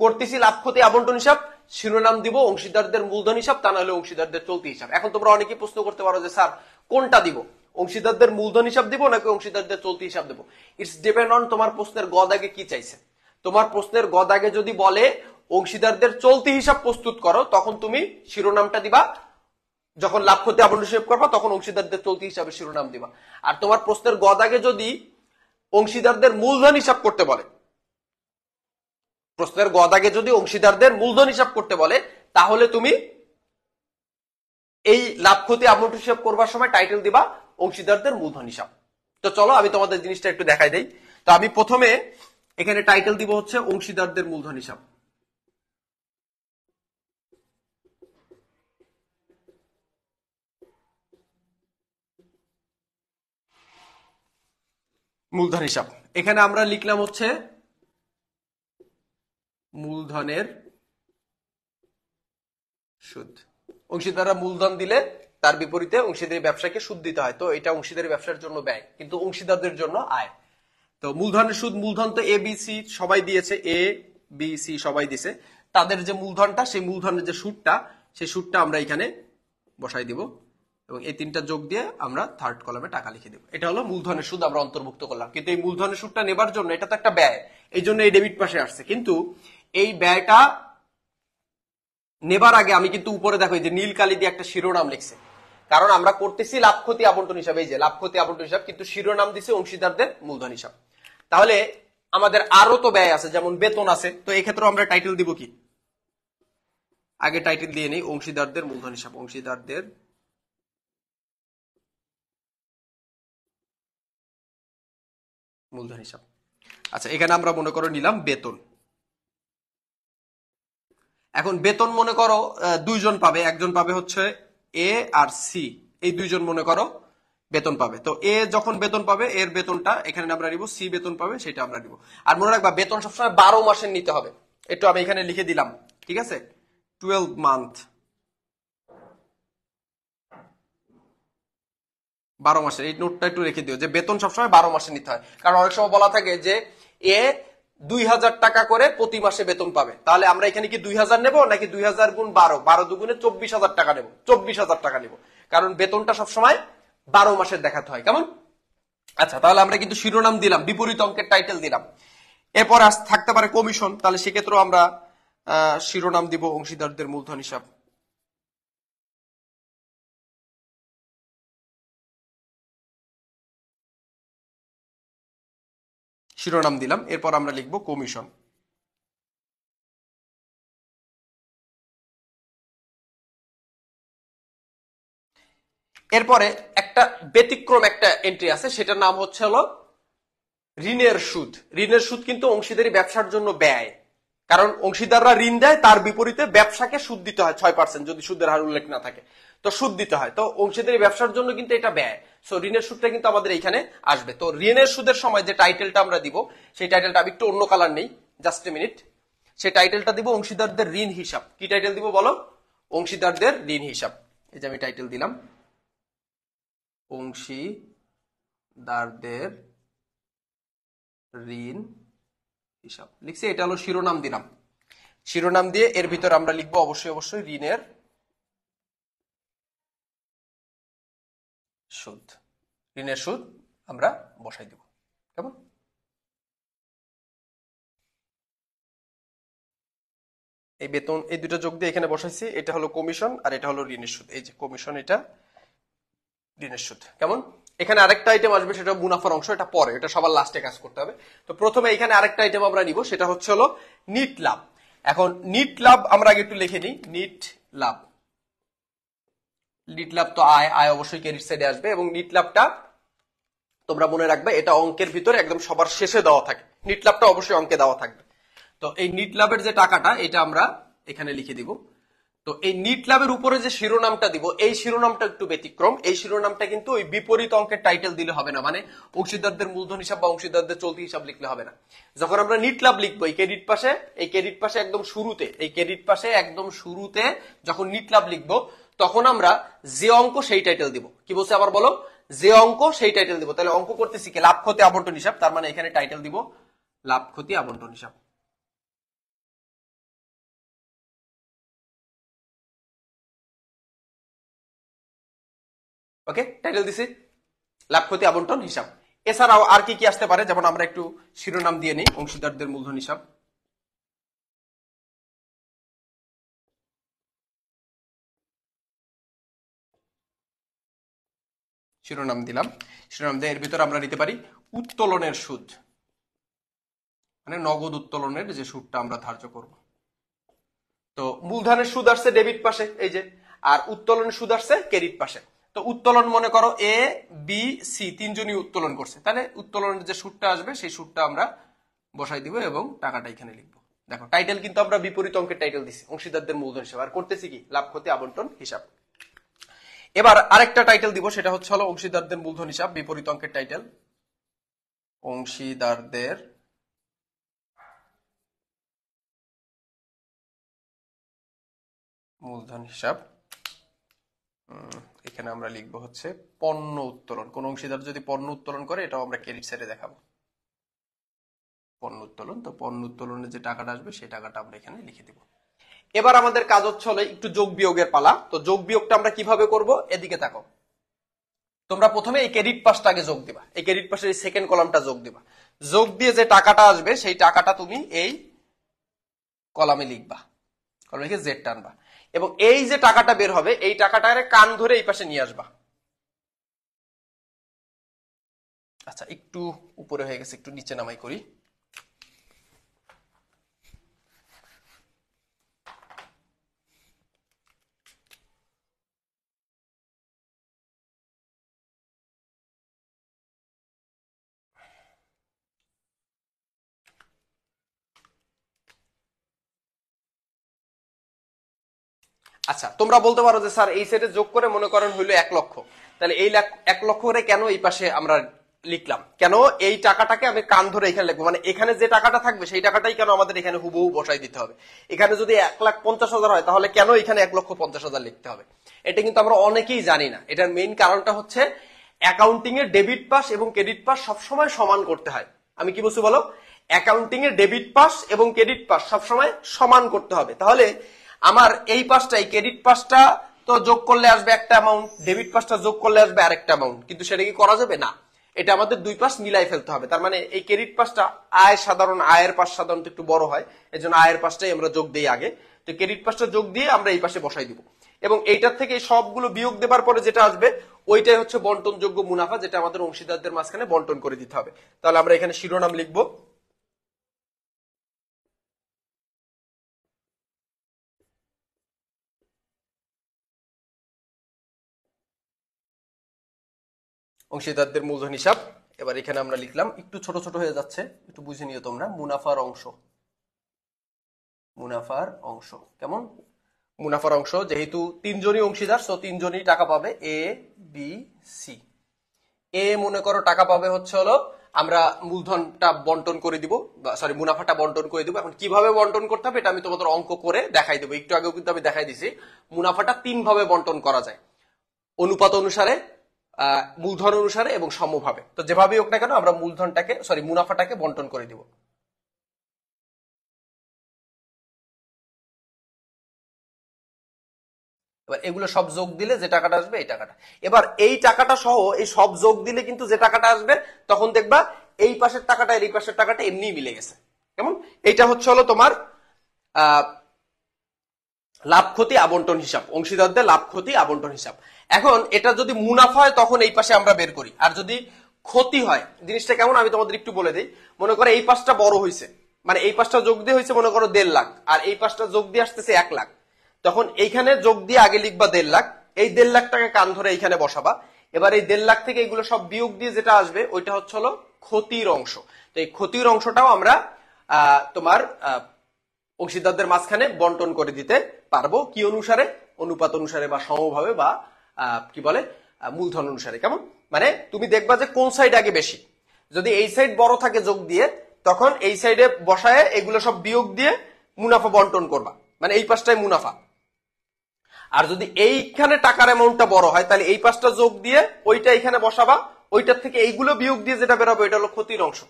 C: করতেছি লাভ ক্ষতি আবন্টন হিসাব শিরোনাম দিব অংশীদারদের মূলধন হিসাব তা না হলে অংশীদারদের চলতি হিসাব এখন তোমরা অনেকেই প্রশ্ন করতে পারো যে স্যার কোনটা দিব অংশীদারদের মূলধন হিসাব দিব নাকি অংশীদারদের চলতি হিসাব দেবো ইটস ডিপেন্ড অন তোমার প্রশ্নের গদ আগে কি চাইছে তোমার প্রশ্নের গদ আগে যদি বলে অংশীদারদের চলতি হিসাব প্রস্তুত করো তখন তুমি শিরোনামটা দিবা যখন লাভ ক্ষতি আবরণ হিসেব করবা তখন অংশীদারদের চলতি হিসাবে শিরোনাম দিবা আর তোমার প্রশ্নের গদ আগে যদি অংশীদারদের মূলধন হিসাব করতে বলে প্রশ্নের গদ আগে যদি অংশীদারদের মূলধন হিসাব করতে বলে তাহলে তুমি এই লাভ ক্ষতি আমৌট হিসাব করবার সময় টাইটেল দিবা অংশীদারদের মূলধন হিসাব তো চলো আমি তোমাদের জিনিসটা একটু দেখাই দেই তো আমি প্রথমে এখানে টাইটেল দিব হচ্ছে অংশীদারদের মূলধন হিসাব মূলধন হিসাব এখানে আমরা লিখলাম হচ্ছে মূলধনের সুদ অংশীদাররা মূলধন দিলে তার বিপরীতে অংশীদারী ব্যবসাকে সুদ দিতে হয় তো এটা অংশীদারী ব্যবসার জন্য ব্যয় কিন্তু অংশীদারদের জন্য আয় তো মূলধনের সুদ মূলধন তো এ বিসি সবাই দিয়েছে এ বি সি সবাই দিছে তাদের যে মূলধনটা সেই মূলধনের যে সুদটা সেই সুদটা আমরা এখানে বসাই দিব এবং এই তিনটা যোগ দিয়ে আমরা থার্ড কলামে টাকা লিখে দেবো এটা হলো মূলধনের সুদ আমরা অন্তর্ভুক্ত করলাম কিন্তু এই মূলধনের সুদটা নেবার জন্য এটা তো একটা ব্যয় এই জন্য এই ডেবিট পাশে আসছে কিন্তু এই ব্যয়টা নেবার আগে আমি কিন্তু উপরে দেখো যে নীল কালি দিয়ে একটা শিরোনাম লিখছে কারণ আমরা করতেছি লাভ ক্ষতি আবন্টন হিসাবে এই যে লাভ ক্ষতি আবন্টন হিসাব কিন্তু শিরোনাম দিছে অংশীদারদের মূলধন হিসাব তাহলে আমাদের আরো তো ব্যয় আছে যেমন বেতন আছে তো এক্ষেত্রে আমরা টাইটেল দিব কি আগে টাইটেল দিয়ে নিই অংশীদারদের মূলধন হিসাব অংশীদারদের মূলধন হিসাব আচ্ছা এখানে আমরা মনে করো নিলাম বেতন এখন বেতন মনে করো দুইজন পাবে একজন পাবে হচ্ছে এ আর সি এই দুইজন মনে করো বেতন পাবে তো এ যখন বেতন পাবে এর বেতনটা এখানে আমরা নিব সি বেতন পাবে সেটা আমরা নিব আর মনে রাখবা বেতন সবসময় বারো মাসের নিতে হবে একটু আমি এখানে লিখে দিলাম ঠিক আছে টুয়েলভ মান্থ বারো মাসের এই নোটটা একটু রেখে দিও যে বেতন সবসময় বারো মাসে নিতে হয় কারণ অনেক সময় বলা থাকে যে এ দুই হাজার টাকা করে প্রতি মাসে বেতন পাবে তাহলে আমরা এখানে কি দুই হাজার নেবো নাকি দুই হাজার গুণ বারো বারো দুগুণে চব্বিশ হাজার টাকা নেবো চব্বিশ হাজার টাকা নেবো কারণ বেতনটা সবসময় বারো মাসের দেখাতে হয় কেমন আচ্ছা তাহলে আমরা কিন্তু শিরোনাম দিলাম বিপরীত অঙ্কের টাইটেল দিলাম এরপর থাকতে পারে কমিশন তাহলে সেক্ষেত্রেও আমরা শিরোনাম দিব অংশীদারদের মূলধন হিসাব
A: শিরোনাম দিলাম এরপর আমরা লিখব কমিশন
C: এরপরে একটা ব্যতিক্রম একটা এন্ট্রি আছে সেটার নাম হচ্ছে হলো ঋণের সুদ ঋণের সুদ কিন্তু অংশীদারি ব্যবসার জন্য ব্যয় কারণ অংশীদাররা ঋণ দেয় তার বিপরীতে ব্যবসাকে সুদ দিতে হয় ছয় পার্সেন্ট যদি সুদের হার উল্লেখ না থাকে তো সুদ দিতে হয় তো অংশীদারি ব্যবসার জন্য কিন্তু এটা ব্যয় সো ঋণের সুদটা কিন্তু আমাদের এখানে আসবে তো ঋণের সুদের সময় যে টাইটেলটা আমরা দিব সেই টাইটেলটা আমি একটু অন্য কালার নেই জাস্ট এ মিনিট সেই টাইটেলটা দিব অংশীদারদের ঋণ হিসাব কি টাইটেল দিব বলো অংশীদারদের ঋণ হিসাব এই যে আমি টাইটেল দিলাম অংশীদারদের ঋণ হিসাব লিখছি এটা হলো শিরোনাম দিলাম শিরোনাম দিয়ে এর ভিতর আমরা লিখবো অবশ্যই অবশ্যই ঋণের
B: সুদ ঋণের সুদ আমরা বসাই দেব কেমন
C: এই বেতন এই দুটো যোগ দিয়ে এখানে বসাইছি এটা হলো কমিশন আর এটা হলো ঋণের সুদ এই যে কমিশন এটা ঋণের সুদ কেমন এখানে আরেকটা আইটেম আসবে সেটা মুনাফার অংশ এটা পরে এটা সবার লাস্টে কাজ করতে হবে তো প্রথমে এখানে আরেকটা আইটেম আমরা নিব সেটা হচ্ছে হলো নিট লাভ এখন নিট লাভ আমরা আগে একটু লিখে নিই নিট লাভ লিটলাভ তো আয় আয় অবশ্যই ক্রেডিট সাইডে আসবে এবং লিটলাভটা তোমরা মনে রাখবে এটা অঙ্কের ভিতরে একদম সবার শেষে দেওয়া থাকে নিটলাভটা অবশ্যই অঙ্কে দেওয়া থাকবে তো এই নিটলাভের যে টাকাটা এটা আমরা এখানে লিখে দিব তো এই নিটলাভের উপরে যে শিরোনামটা দিব এই শিরোনামটা একটু ব্যতিক্রম এই শিরোনামটা কিন্তু ওই বিপরীত অঙ্কের টাইটেল দিলে হবে না মানে অংশীদারদের মূলধন হিসাব বা অংশীদারদের চলতি হিসাব লিখলে হবে না যখন আমরা নিটলাভ লিখবো এই ক্রেডিট পাশে এই ক্রেডিট পাশে একদম শুরুতে এই ক্রেডিট পাশে একদম শুরুতে যখন নিটলাভ লিখবো তখন আমরা যে অঙ্ক সেই টাইটেল দিব কি বলছে আবার বলো যে অঙ্ক সেই টাইটেল দিব তাহলে অঙ্ক করতেছি কি লাভ ক্ষতি আবন্টন হিসাব তার মানে এখানে টাইটেল দিব লাভ ক্ষতি আবন্টন হিসাব ওকে টাইটেল দিছি লাভ ক্ষতি আবন্টন হিসাব এছাড়াও আর কি কি আসতে পারে যেমন আমরা একটু শিরোনাম দিয়ে নিই অংশীদারদের মূলধন হিসাব শিরোনাম দিলাম শিরোনাম দিয়ে এর ভিতরে আমরা নিতে পারি উত্তোলনের সুদ মানে নগদ উত্তোলনের যে সুদটা আমরা ধার্য করব তো মূলধনের সুদ আসছে ডেবিট পাশে এই যে আর উত্তোলনের সুদ আসছে ক্রেডিট পাশে তো উত্তোলন মনে করো এ বি সি তিনজনই উত্তোলন করছে তাহলে উত্তোলনের যে সুদটা আসবে সেই সুদটা আমরা বসাই দিব এবং টাকাটা এখানে লিখবো দেখো টাইটেল কিন্তু আমরা বিপরীত অঙ্কের টাইটেল দিচ্ছি অংশীদারদের মূলধন হিসাবে আর করতেছি কি লাভ ক্ষতি আবন্টন হিসাব এবার আরেকটা টাইটেল দিব সেটা হচ্ছে হলো অংশীদারদের মূলধন হিসাব বিপরীত অঙ্কের টাইটেল
B: অংশীদারদের
C: মূলধন হিসাব এখানে আমরা লিখবো হচ্ছে পণ্য উত্তোলন কোন অংশীদার যদি পণ্য উত্তোলন করে এটাও আমরা ক্রেডিট সাইডে দেখাবো পণ্য উত্তোলন তো পণ্য উত্তোলনের যে টাকাটা আসবে সেই টাকাটা আমরা এখানে লিখে দিবো এবার আমাদের কাজ হচ্ছে হলো একটু যোগ বিয়োগের পালা তো যোগ বিয়োগটা আমরা কিভাবে করব এদিকে থাকো তোমরা প্রথমে এই ক্রেডিট পাসটা আগে যোগ দিবা এই ক্রেডিট পাসের এই সেকেন্ড কলামটা যোগ দিবা যোগ দিয়ে যে টাকাটা আসবে সেই টাকাটা তুমি এই কলামে লিখবা কলামে লিখে জেড টানবা এবং এই যে টাকাটা বের হবে এই টাকাটার কান ধরে এই পাশে নিয়ে আসবা আচ্ছা একটু উপরে হয়ে গেছে একটু নিচে নামাই করি আচ্ছা তোমরা বলতে পারো যে স্যার এই সেটে যোগ করে মনে করেন হইলো এক লক্ষ তাহলে এই এক লক্ষ করে কেন এই পাশে আমরা লিখলাম কেন এই টাকাটাকে আমি কান ধরে এখানে লিখবো মানে এখানে যে টাকাটা থাকবে সেই টাকাটাই কেন আমাদের এখানে হুবহু বসাই দিতে হবে এখানে যদি এক লাখ পঞ্চাশ হাজার হয় তাহলে কেন এখানে এক লক্ষ পঞ্চাশ হাজার লিখতে হবে এটা কিন্তু আমরা অনেকেই জানি না এটার মেইন কারণটা হচ্ছে অ্যাকাউন্টিং এর ডেবিট পাস এবং ক্রেডিট পাস সবসময় সমান করতে হয় আমি কি বলছি বলো অ্যাকাউন্টিং এর ডেবিট পাস এবং ক্রেডিট পাস সবসময় সমান করতে হবে তাহলে আমার এই পাশটা এই ক্রেডিট পাশটা তো যোগ করলে আসবে একটা অ্যামাউন্ট ডেবিট পাশটা যোগ করলে আসবে আরেকটা অ্যামাউন্ট কিন্তু সেটা কি করা যাবে না এটা আমাদের দুই পাশ মিলাই ফেলতে হবে তার মানে এই ক্রেডিট পাশটা আয় সাধারণ আয়ের পাশ সাধারণত একটু বড় হয় এই জন্য আয়ের পাশটাই আমরা যোগ দিই আগে তো ক্রেডিট পাশটা যোগ দিয়ে আমরা এই পাশে বসাই দিব এবং এইটার থেকে সবগুলো বিয়োগ দেবার পরে যেটা আসবে ওইটাই হচ্ছে বন্টনযোগ্য মুনাফা যেটা আমাদের অংশীদারদের মাঝখানে বন্টন করে দিতে হবে তাহলে আমরা এখানে শিরোনাম লিখবো
B: অংশীদারদের মূলধন হিসাব এবার এখানে আমরা লিখলাম একটু
C: ছোট ছোট হয়ে যাচ্ছে একটু বুঝে নিও তোমরা মুনাফার অংশ মুনাফার অংশ কেমন মুনাফার অংশ যেহেতু তিনজনই অংশীদার সো তিনজনই টাকা পাবে এ বি সি এ মনে করো টাকা পাবে হচ্ছে হলো আমরা মূলধনটা বন্টন করে দিব সরি মুনাফাটা বন্টন করে দিব এখন কিভাবে বন্টন করতে হবে এটা আমি তোমাদের অঙ্ক করে দেখাই দেবো একটু আগেও কিন্তু আমি দেখাই দিছি মুনাফাটা তিন ভাবে বন্টন করা যায় অনুপাত অনুসারে মূলধন অনুসারে এবং সমভাবে তো যেভাবেই হোক না কেন আমরা মূলধনটাকে সরি মুনাফাটাকে বন্টন করে দিব
B: এবার এগুলো সব যোগ দিলে যে টাকাটা আসবে এই টাকাটা
C: এবার এই টাকাটা সহ এই সব যোগ দিলে কিন্তু যে টাকাটা আসবে তখন দেখবা এই পাশের টাকাটা এই পাশের টাকাটা এমনি মিলে গেছে কেমন এটা হচ্ছে হলো তোমার লাভ ক্ষতি আবন্টন হিসাব অংশীদারদের লাভ ক্ষতি আবন্টন হিসাব এখন এটা যদি মুনাফা হয় তখন এই পাশে আমরা বের করি আর যদি ক্ষতি হয় জিনিসটা কেমন আমি তোমাদের একটু বলে দিই মনে করো এই পাশটা বড় হয়েছে মানে এই পাশটা যোগ দিয়ে হয়েছে মনে করো দেড় লাখ আর এই পাশটা যোগ দিয়ে আসতেছে এক লাখ তখন এইখানে যোগ দিয়ে আগে লিখবা দেড় লাখ এই দেড় লাখ টাকা কান ধরে এইখানে বসাবা এবার এই দেড় লাখ থেকে এগুলো সব বিয়োগ দিয়ে যেটা আসবে ওইটা হচ্ছে হলো ক্ষতির অংশ তো এই ক্ষতির অংশটাও আমরা তোমার অংশীদারদের মাঝখানে বন্টন করে দিতে পারবো কি অনুসারে অনুপাত অনুসারে বা সমভাবে বা কি বলে মূলধন অনুসারে কেমন মানে তুমি দেখবা যে কোন সাইড আগে বেশি যদি এই সাইড বড় থাকে যোগ দিয়ে তখন এই সাইডে বসায় এগুলো সব বিয়োগ দিয়ে মুনাফা বন্টন করবা মানে এই পাশটাই মুনাফা আর যদি এইখানে টাকার অ্যামাউন্টটা বড় হয় তাহলে এই পাশটা যোগ দিয়ে ওইটা এখানে বসাবা ওইটার থেকে এইগুলো বিয়োগ দিয়ে যেটা বেরোবে ওইটা হলো ক্ষতির অংশ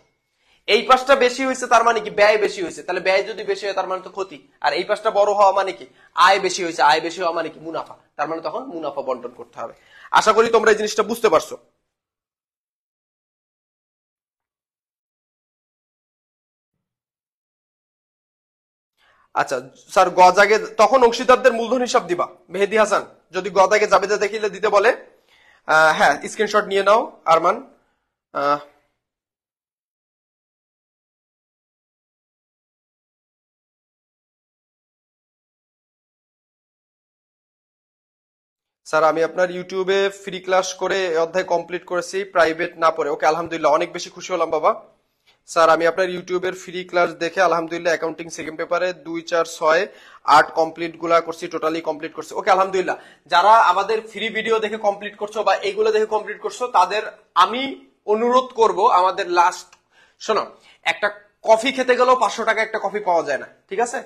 C: এই পাশটা বেশি হয়েছে তার মানে কি ব্যয় বেশি হয়েছে তাহলে ব্যয় যদি বেশি হয় তার মানে তো ক্ষতি আর এই পাশটা বড় হওয়া মানে কি আয় বেশি হয়েছে আয় বেশি হওয়া মানে কি মুনাফা তার মানে তখন মুনাফা বন্টন করতে হবে আশা করি তোমরা এই জিনিসটা বুঝতে পারছো আচ্ছা স্যার গজাগে তখন অংশীদারদের মূলধন হিসাব দিবা মেহেদি হাসান যদি গদাকে জাবেদা দেখিলে দিতে বলে হ্যাঁ স্ক্রিনশট নিয়ে নাও আরমান
B: স্যার আমি আপনার ইউটিউবে
C: ফ্রি ক্লাস করে অধ্যায় কমপ্লিট করেছি প্রাইভেট না পড়ে ওকে আলহামদুলিল্লাহ অনেক বেশি খুশি হলাম বাবা স্যার আমি আপনার ইউটিউবের ফ্রি ক্লাস দেখে আলহামদুলিল্লাহ অ্যাকাউন্টিং সেকেন্ড পেপারে দুই চার ছয় আট কমপ্লিট গুলা করছি টোটালি কমপ্লিট করছি ওকে আলহামদুলিল্লাহ যারা আমাদের ফ্রি ভিডিও দেখে কমপ্লিট করছো বা এইগুলো দেখে কমপ্লিট করছো তাদের আমি অনুরোধ করব আমাদের লাস্ট শোনো একটা কফি খেতে গেলেও পাঁচশো টাকা একটা কফি পাওয়া যায় না ঠিক আছে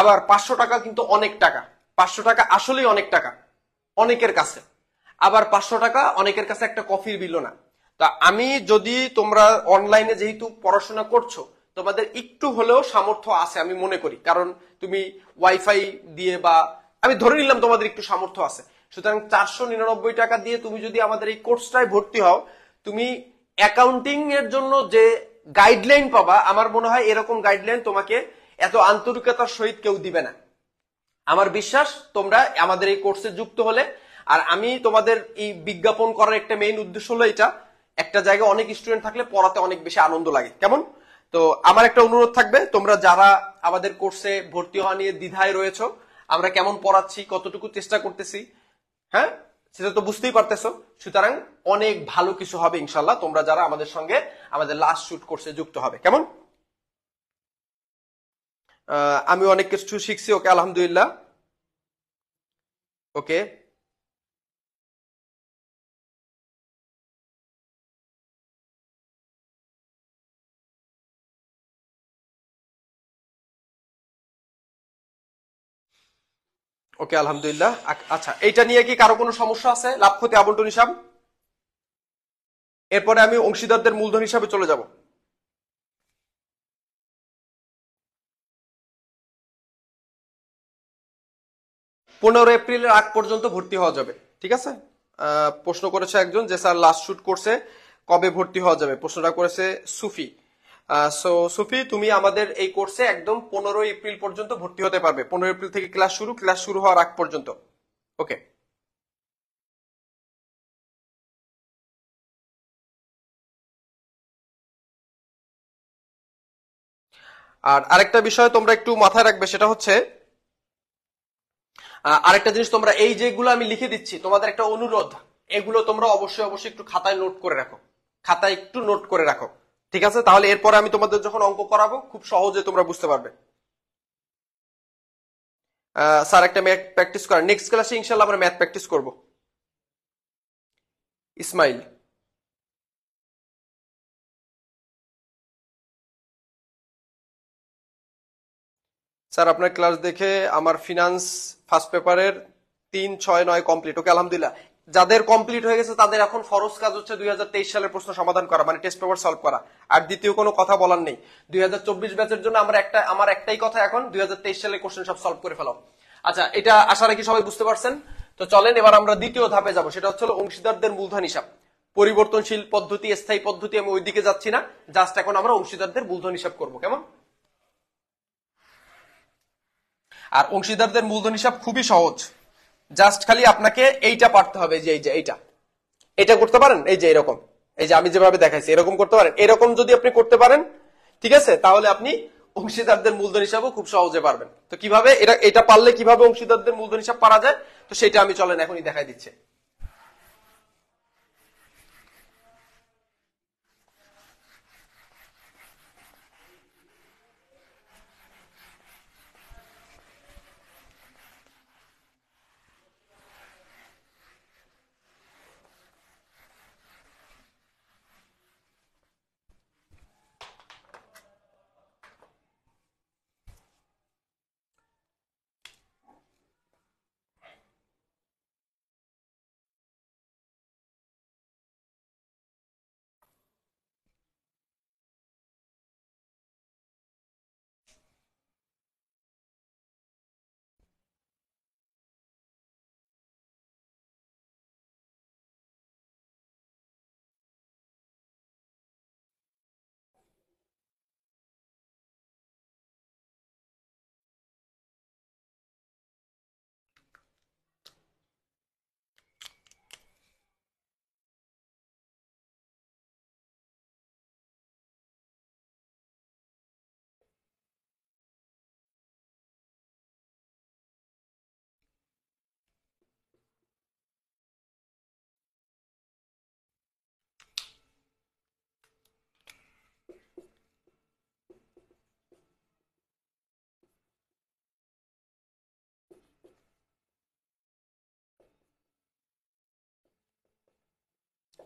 C: আবার পাঁচশো টাকা কিন্তু অনেক টাকা পাঁচশো টাকা আসলেই অনেক টাকা অনেকের কাছে আবার পাঁচশো টাকা অনেকের কাছে একটা কফির বিলো না তা আমি যদি তোমরা অনলাইনে যেহেতু পড়াশোনা করছো তোমাদের একটু হলেও সামর্থ্য আছে আমি মনে করি কারণ তুমি ওয়াইফাই দিয়ে বা আমি ধরে নিলাম তোমাদের একটু সামর্থ্য আছে সুতরাং চারশো নিরানব্বই টাকা দিয়ে তুমি যদি আমাদের এই কোর্সটায় ভর্তি হও তুমি অ্যাকাউন্টিং এর জন্য যে গাইডলাইন পাবা আমার মনে হয় এরকম গাইডলাইন তোমাকে এত আন্তরিকতার সহিত কেউ দিবে না আমার বিশ্বাস তোমরা আমাদের এই কোর্সে যুক্ত হলে আর আমি তোমাদের এই বিজ্ঞাপন করার একটা মেইন উদ্দেশ্য হলো এটা একটা জায়গায় অনেক স্টুডেন্ট থাকলে পড়াতে অনেক বেশি আনন্দ লাগে কেমন তো আমার একটা অনুরোধ থাকবে তোমরা যারা আমাদের কোর্সে ভর্তি হওয়া নিয়ে দ্বিধায় রয়েছ আমরা কেমন পড়াচ্ছি কতটুকু চেষ্টা করতেছি হ্যাঁ সেটা তো বুঝতেই পারতেছো সুতরাং অনেক ভালো কিছু হবে ইনশাল্লাহ তোমরা যারা আমাদের সঙ্গে আমাদের লাস্ট শুট কোর্সে যুক্ত হবে কেমন আমি অনেক কিছু শিখছি
B: ওকে আলহামদুলিল্লাহ ওকে
C: ওকে আলহামদুলিল্লাহ আচ্ছা এইটা নিয়ে কি কারো কোনো সমস্যা আছে লাভ ক্ষতি আবন্টন হিসাব এরপরে আমি অংশীদারদের মূলধন হিসাবে চলে যাব পনেরো এপ্রিলের আগ পর্যন্ত ভর্তি হওয়া যাবে ঠিক আছে প্রশ্ন করেছে একজন যে স্যার লাস্ট শুট করছে কবে ভর্তি হওয়া যাবে প্রশ্নটা করেছে সুফি সো সুফি তুমি আমাদের এই কোর্সে একদম পনেরো এপ্রিল পর্যন্ত ভর্তি হতে পারবে পনেরো এপ্রিল থেকে ক্লাস শুরু ক্লাস শুরু হওয়ার আগ পর্যন্ত ওকে আর আরেকটা বিষয় তোমরা একটু মাথায় রাখবে সেটা হচ্ছে আরেকটা জিনিস তোমরা এই যেগুলো আমি লিখে দিচ্ছি তোমাদের একটা অনুরোধ এগুলো তোমরা অবশ্যই অবশ্যই একটু খাতায় নোট করে রাখো খাতায় একটু নোট করে রাখো ঠিক আছে তাহলে এরপরে আমি তোমাদের যখন অঙ্ক করাবো খুব সহজে তোমরা বুঝতে পারবে স্যার একটা ম্যাথ প্র্যাকটিস করা নেক্সট ক্লাসে ইনশাল্লাহ আমরা ম্যাথ প্র্যাকটিস করবো
B: ইসমাইল স্যার আপনার ক্লাস দেখে
C: আমার ফিনান্স ফার্স্ট পেপারের তিন ছয় নয় কমপ্লিট ওকে আলহামদুলিল্লাহ যাদের কমপ্লিট হয়ে গেছে তাদের এখন ফরজ কাজ হচ্ছে দুই সালের প্রশ্ন সমাধান করা মানে টেস্ট পেপার সলভ করা আর দ্বিতীয় কোনো কথা বলার নেই দুই ব্যাচের জন্য আমার একটা আমার একটাই কথা এখন দুই সালের কোশ্চেন সব সলভ করে ফেলো আচ্ছা এটা আশা রাখি সবাই বুঝতে পারছেন তো চলেন এবার আমরা দ্বিতীয় ধাপে যাব সেটা হচ্ছে অংশীদারদের মূলধন হিসাব পরিবর্তনশীল পদ্ধতি স্থায়ী পদ্ধতি আমি ওইদিকে যাচ্ছি না জাস্ট এখন আমরা অংশীদারদের মূলধন হিসাব করবো কেমন আর অংশীদারদের মূলধন হিসাব খুবই সহজ জাস্ট খালি আপনাকে এইটা পারতে হবে যে এই যে এইটা এটা করতে পারেন এই যে এরকম এই যে আমি যেভাবে দেখাইছি এরকম করতে পারেন এরকম যদি আপনি করতে পারেন ঠিক আছে তাহলে আপনি অংশীদারদের মূলধন হিসাবও খুব সহজে পারবেন তো কিভাবে এটা এটা পারলে কিভাবে অংশীদারদের মূলধন হিসাব পারা যায় তো সেটা আমি চলেন এখনই দেখাই দিচ্ছে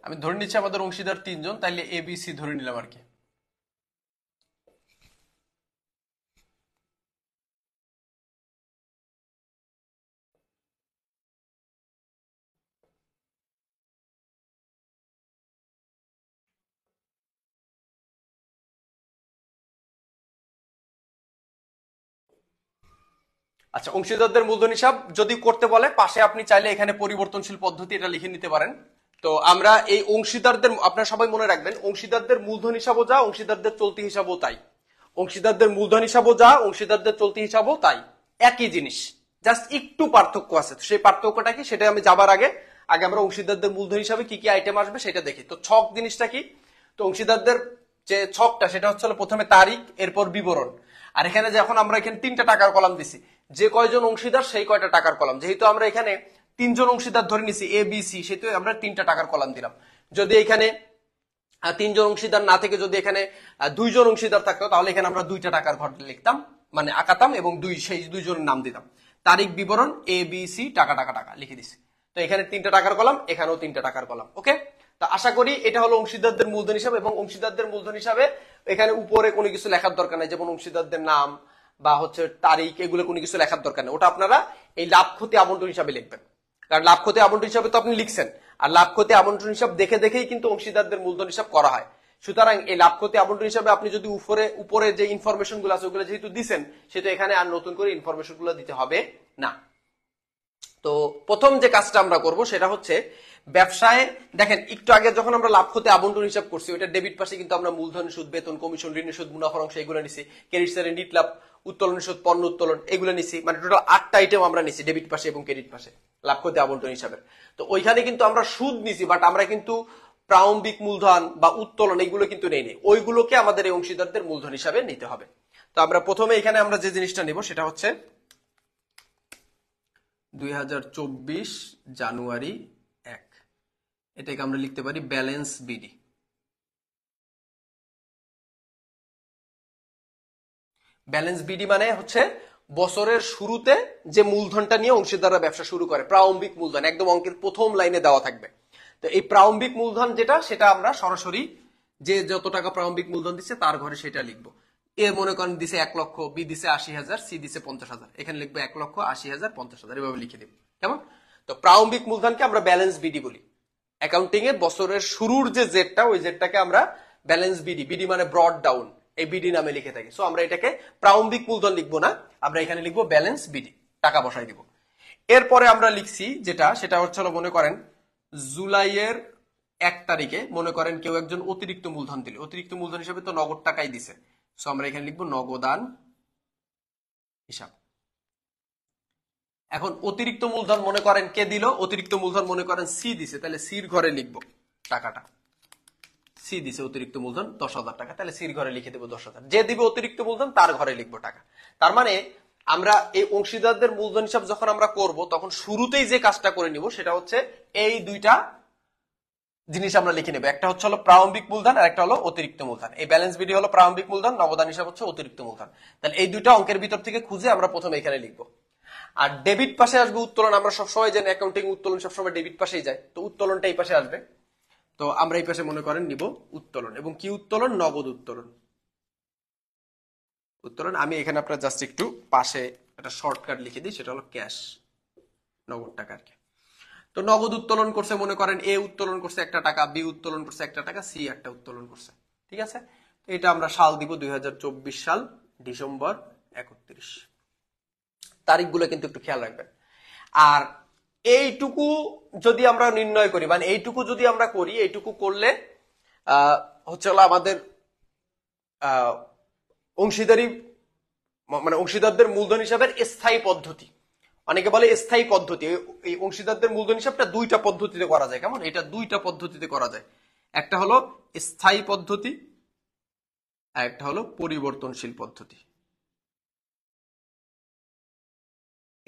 B: আমি ধরে নিচ্ছি আমাদের অংশীদার তিনজন তাইলে এ বি সি ধরে নিলাম আর কি
C: আচ্ছা অংশীদারদের মূলধন হিসাব যদি করতে বলে পাশে আপনি চাইলে এখানে পরিবর্তনশীল পদ্ধতি এটা লিখে নিতে পারেন তো আমরা এই অংশীদারদের আপনার সবাই মনে রাখবেন অংশীদারদের মূলধন হিসাবও যা অংশীদারদের চলতি হিসাবও তাই অংশীদারদের মূলধন হিসাবও যা অংশীদারদের চলতি হিসাবও তাই একই জিনিস জাস্ট একটু পার্থক্য আছে সেই পার্থক্যটা কি সেটা আমি যাবার আগে আগে আমরা অংশীদারদের মূলধন হিসাবে কি কি আইটেম আসবে সেটা দেখি তো ছক জিনিসটা কি তো অংশীদারদের যে ছকটা সেটা হচ্ছে প্রথমে তারিখ এরপর বিবরণ আর এখানে যখন আমরা এখানে তিনটা টাকার কলাম দিছি যে কয়জন অংশীদার সেই কয়টা টাকার কলাম যেহেতু আমরা এখানে তিনজন অংশীদার ধরে নিছি এ বি সি সেহেতু আমরা তিনটা টাকার কলাম দিলাম যদি এখানে তিনজন অংশীদার না থেকে যদি এখানে দুইজন অংশীদার থাকতো তাহলে এখানে আমরা দুইটা টাকার ঘর লিখতাম মানে আঁকাতাম এবং দুই সেই দুইজনের নাম দিতাম তারিখ বিবরণ এ বি সি টাকা টাকা টাকা লিখে দিছি তো এখানে তিনটা টাকার কলাম এখানেও তিনটা টাকার কলাম ওকে তো আশা করি এটা হলো অংশীদারদের মূলধন হিসাবে এবং অংশীদারদের মূলধন হিসাবে এখানে উপরে কোনো কিছু লেখার দরকার নেই যেমন অংশীদারদের নাম বা হচ্ছে তারিখ এগুলো কোনো কিছু লেখার দরকার নেই ওটা আপনারা এই লাভ ক্ষতি আবন্টন হিসাবে লিখবেন কারণ লাভ ক্ষতি আবন্টন হিসাবে তো আপনি লিখছেন আর লাভ ক্ষতি আবন্টন হিসাব দেখে দেখেই কিন্তু অংশীদারদের মূলধন হিসাব করা হয় সুতরাং এই লাভ ক্ষতি আবন্টন হিসাবে আপনি যদি উপরে উপরে যে ইনফরমেশন গুলো আছে ওগুলো যেহেতু দিচ্ছেন সেটা এখানে আর নতুন করে ইনফরমেশন গুলো দিতে হবে না তো প্রথম যে কাজটা আমরা করব সেটা হচ্ছে ব্যবসায় দেখেন একটু আগে যখন আমরা লাভ ক্ষতি আবন্টন হিসাব করছি ওটা ডেবিট পাশে কিন্তু আমরা মূলধন সুদ বেতন কমিশন ঋণের সুদ মুনাফার অংশ এগুলো নিছি ক্রেডিট সারের নিট লাভ উত্তোলন সুদ পণ্য উত্তোলন এগুলো নিছি মানে টোটাল আটটা আইটেম আমরা নিছি ডেবিট পাশে এবং ক্রেডিট পাশে লাভ ক্ষতি আবন্টন হিসাবে তো ওইখানে কিন্তু আমরা সুদ নিছি বাট আমরা কিন্তু প্রারম্ভিক মূলধন বা উত্তোলন এগুলো কিন্তু নেই নেই ওইগুলোকে আমাদের এই অংশীদারদের মূলধন হিসাবে নিতে হবে তো আমরা প্রথমে এখানে আমরা যে জিনিসটা নেব সেটা হচ্ছে দুই জানুয়ারি এটাকে আমরা লিখতে পারি ব্যালেন্স বিডি ব্যালেন্স বিডি মানে হচ্ছে বছরের শুরুতে যে মূলধনটা নিয়ে অংশীদাররা ব্যবসা শুরু করে প্রারম্ভিক মূলধন একদম অঙ্কের প্রথম লাইনে দেওয়া থাকবে তো এই প্রারম্ভিক মূলধন যেটা সেটা আমরা সরাসরি যে যত টাকা প্রারম্ভিক মূলধন দিচ্ছে তার ঘরে সেটা লিখবো এ মনে করেন দিছে এক লক্ষ বি দিছে আশি হাজার সি দিছে পঞ্চাশ হাজার এখানে লিখবো এক লক্ষ আশি হাজার পঞ্চাশ হাজার এভাবে লিখে দিব কেমন তো প্রারম্ভিক মূলধনকে আমরা ব্যালেন্স বিডি বলি অ্যাকাউন্টিং এর বছরের শুরুর যে জেটটা ওই জেটটাকে আমরা ব্যালেন্স বিডি বিডি মানে ব্রড ডাউন এই বিডি নামে লিখে থাকি সো আমরা এটাকে প্রারম্ভিক মূলধন লিখবো না আমরা এখানে লিখবো ব্যালেন্স বিডি টাকা বসাই দিব এরপরে আমরা লিখছি যেটা সেটা হচ্ছে মনে করেন জুলাইয়ের এক তারিখে মনে করেন কেউ একজন অতিরিক্ত মূলধন দিল অতিরিক্ত মূলধন হিসেবে তো নগদ টাকাই দিছে সো আমরা এখানে লিখবো নগদান হিসাব এখন অতিরিক্ত মূলধন মনে করেন কে দিল অতিরিক্ত মূলধন মনে করেন সি দিছে তাহলে সির ঘরে লিখবো টাকাটা সি দিছে অতিরিক্ত মূলধন দশ হাজার টাকা তাহলে সির ঘরে লিখে দেবো দশ হাজার যে দিবে অতিরিক্ত মূলধন তার ঘরে লিখবো টাকা তার মানে আমরা এই অংশীদারদের মূলধন হিসাব যখন আমরা করব তখন শুরুতেই যে কাজটা করে নিব সেটা হচ্ছে এই দুইটা জিনিস আমরা লিখে নেব একটা হচ্ছে হলো প্রারম্ভিক মূলধন আর একটা হলো অতিরিক্ত মূলধন এই ব্যালেন্স বিডি হলো প্রারম্ভিক মূলধন নবদান হিসাব হচ্ছে অতিরিক্ত মূলধন তাহলে এই দুইটা অঙ্কের ভিতর থেকে খুঁজে আমরা প্রথমে এখানে লিখবো আর ডেবিট পাশে আসবে উত্তোলন আমরা সবসময় জানি অ্যাকাউন্টিং উত্তোলন সবসময় ডেবিট পাশেই যায় তো উত্তোলনটা এই পাশে আসবে তো আমরা এই পাশে মনে করেন নিব উত্তোলন এবং কি উত্তোলন নগদ উত্তোলন উত্তোলন আমি এখানে আপনার জাস্ট একটু পাশে একটা শর্টকাট লিখে দিই সেটা হলো ক্যাশ নগদ টাকা আর কি তো নগদ উত্তোলন করছে মনে করেন এ উত্তোলন করছে একটা টাকা বি উত্তোলন করছে একটা টাকা সি একটা উত্তোলন করছে ঠিক আছে এটা আমরা সাল দিব দুই সাল ডিসেম্বর একত্রিশ তারিখগুলো কিন্তু একটু খেয়াল রাখবেন আর এইটুকু যদি আমরা নির্ণয় করি মানে এইটুকু যদি আমরা করি এইটুকু করলে হচ্ছে হলো আমাদের অংশীদারি মানে অংশীদারদের মূলধন হিসাবের স্থায়ী পদ্ধতি অনেকে বলে স্থায়ী পদ্ধতি এই অংশীদারদের মূলধন হিসাবটা দুইটা পদ্ধতিতে করা যায় কেমন এটা দুইটা পদ্ধতিতে করা যায় একটা হলো স্থায়ী পদ্ধতি
B: একটা হলো পরিবর্তনশীল পদ্ধতি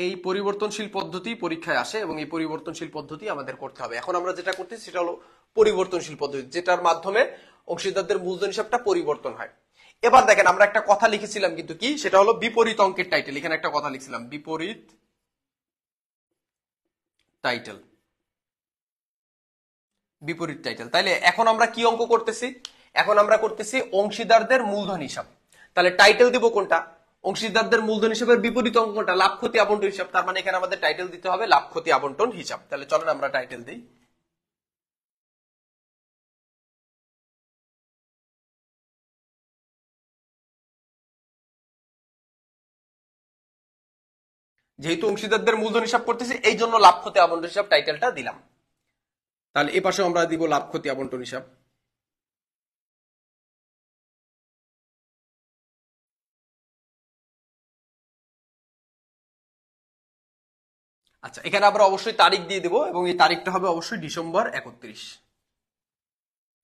C: এই পরিবর্তনশীল পদ্ধতি পরীক্ষায় আসে এবং এই পরিবর্তনশীল পদ্ধতি আমাদের করতে হবে এখন আমরা যেটা করতেছি সেটা হলো পরিবর্তনশীল পদ্ধতি যেটার মাধ্যমে অংশীদারদের মূলধন হিসাবটা পরিবর্তন হয় এবার দেখেন আমরা একটা কথা লিখেছিলাম কিন্তু কি সেটা হলো বিপরীত অঙ্কের টাইটেল এখানে একটা কথা লিখছিলাম বিপরীত টাইটেল বিপরীত টাইটেল তাইলে এখন আমরা কি অঙ্ক করতেছি এখন আমরা করতেছি অংশীদারদের মূলধন হিসাব তাহলে টাইটেল দিব কোনটা অংশীদারদের মূলধন হিসাবের বিপরীত অঙ্কটা লাভ ক্ষতি আবন্টন হিসাব তার মানে এখানে আমাদের টাইটেল দিতে হবে লাভ ক্ষতি আবন্টন হিসাব তাহলে চলেন আমরা টাইটেল দিই
B: যেহেতু অংশীদারদের মূলধন হিসাব করতেছি এই জন্য লাভ ক্ষতি আবন্টন হিসাব টাইটেলটা দিলাম তাহলে এ পাশে আমরা দিব লাভ ক্ষতি আবন্টন হিসাব
C: আচ্ছা এখানে আমরা অবশ্যই তারিখ দিয়ে দেবো এবং এই তারিখটা হবে অবশ্যই ডিসেম্বর একত্রিশ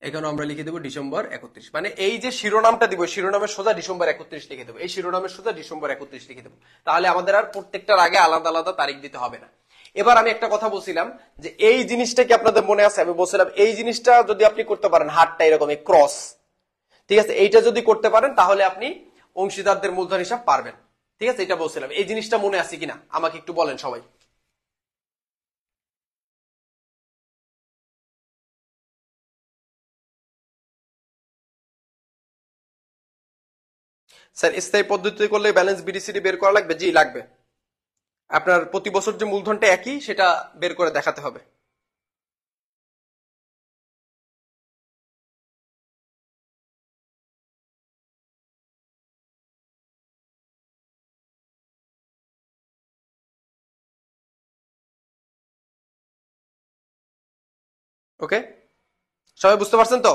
C: এখানে আমরা লিখে দেবো ডিসেম্বর একত্রিশ মানে এই যে শিরোনামটা দিব শিরোনামের সোজা ডিসেম্বর একত্রিশ লিখে দেবো এই শিরোনামের সোজা ডিসেম্বর একত্রিশ লিখে দেবো তাহলে আমাদের আর প্রত্যেকটার আগে আলাদা আলাদা তারিখ দিতে হবে না এবার আমি একটা কথা বলছিলাম যে এই জিনিসটা কি আপনাদের মনে আছে আমি বলছিলাম এই জিনিসটা যদি আপনি করতে পারেন হাটটা এরকম ক্রস ঠিক আছে এইটা যদি করতে পারেন তাহলে আপনি অংশীদারদের মূলধন হিসাব পারবেন ঠিক আছে এটা বলছিলাম এই জিনিসটা মনে আছে কিনা আমাকে একটু বলেন সবাই স্যার স্থায়ী পদ্ধতি করলে ব্যালেন্স বিডিসিডি বের করা লাগবে জি লাগবে আপনার প্রতি বছর যে মূলধনটা একই সেটা বের করে দেখাতে হবে
A: ওকে সবাই বুঝতে পারছেন তো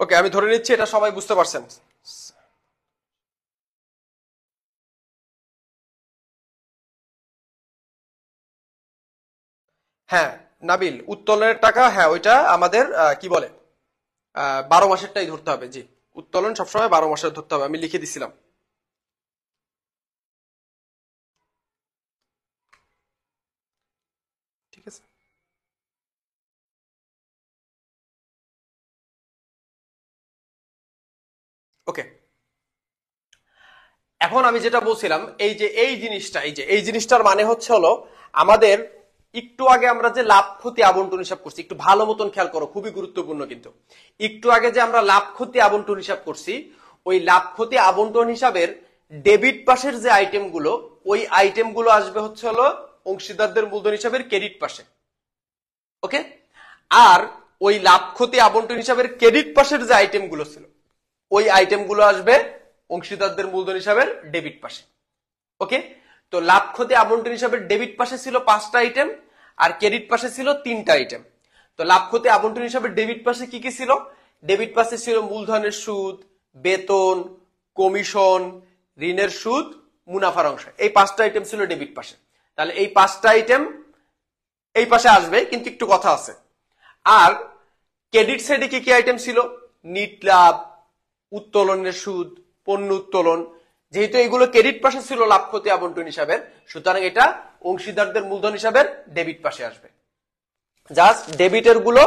A: ওকে আমি ধরে নিচ্ছি এটা সবাই বুঝতে পারছেন
B: হ্যাঁ নাবিল
C: উত্তোলনের টাকা হ্যাঁ ওইটা আমাদের কি বলে বারো মাসেরটাই ধরতে হবে জি উত্তোলন সবসময় বারো মাসের ধরতে হবে আমি লিখে দিছিলাম ওকে এখন আমি যেটা বলছিলাম এই যে এই জিনিসটা এই যে এই জিনিসটার মানে হচ্ছে হলো আমাদের একটু আগে আমরা যে লাভ ক্ষতি আবন্টন হিসাব করছি একটু ভালো মতন খেয়াল করো খুবই গুরুত্বপূর্ণ কিন্তু একটু আগে যে আমরা লাভ ক্ষতি আবন্টন হিসাব করছি ওই লাভ ক্ষতি আবন্টন হিসাবের ডেবিট পাশের যে আইটেম গুলো ওই আইটেম গুলো আসবে হচ্ছে হলো অংশীদারদের মূলধন হিসাবের ক্রেডিট পাশে ওকে আর ওই লাভ ক্ষতি আবন্টন হিসাবের ক্রেডিট পাশের যে আইটেম গুলো ছিল ওই আইটেমগুলো আসবে অংশীদারদের মূলধন হিসাবের ডেবিট পাশে ওকে তো লাভ ক্ষতি আবন্টন হিসাবে ডেবিট পাশে ছিল পাঁচটা আইটেম আর ক্রেডিট পাশে ছিল তিনটা আইটেম তো লাভ ক্ষতি আবন্টন হিসাবে ডেবিট পাশে কি কি ছিল ডেবিট পাশে ছিল মূলধনের সুদ বেতন কমিশন ঋণের সুদ মুনাফার অংশ এই পাঁচটা আইটেম ছিল ডেবিট পাশে তাহলে এই পাঁচটা আইটেম এই পাশে আসবে কিন্তু একটু কথা আছে আর ক্রেডিট সাইডে কি কি আইটেম ছিল নিট লাভ উত্তোলনের সুদ পণ্য উত্তোলন যেহেতু এগুলো ক্রেডিট পাশে ছিল লাভ ক্ষতি আবন্টন হিসাবে সুতরাং এটা অংশীদারদের মূলধন হিসাবে ডেবিট পাশে আসবে জাস্ট ডেবিটের গুলো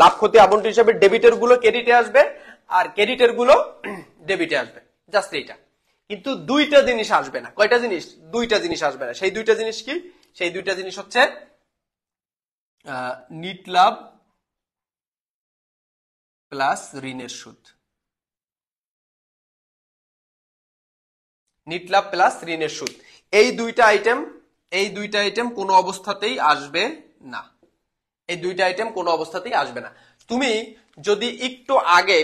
C: লাভ ক্ষতি আবন্টন হিসাবে ডেবিটের গুলো ক্রেডিটে আসবে আর ক্রেডিটের গুলো ডেবিটে আসবে জাস্ট এইটা কিন্তু দুইটা জিনিস আসবে না কয়টা জিনিস দুইটা জিনিস আসবে না সেই দুইটা জিনিস কি সেই দুইটা জিনিস হচ্ছে নিট
B: লাভ প্লাস ঋণের সুদ নিটলাভ প্লাস ঋণের সুদ এই
C: দুইটা আইটেম এই দুইটা আইটেম কোনো অবস্থাতেই আসবে না এই দুইটা আইটেম কোনো অবস্থাতেই আসবে না তুমি যদি একটু আগে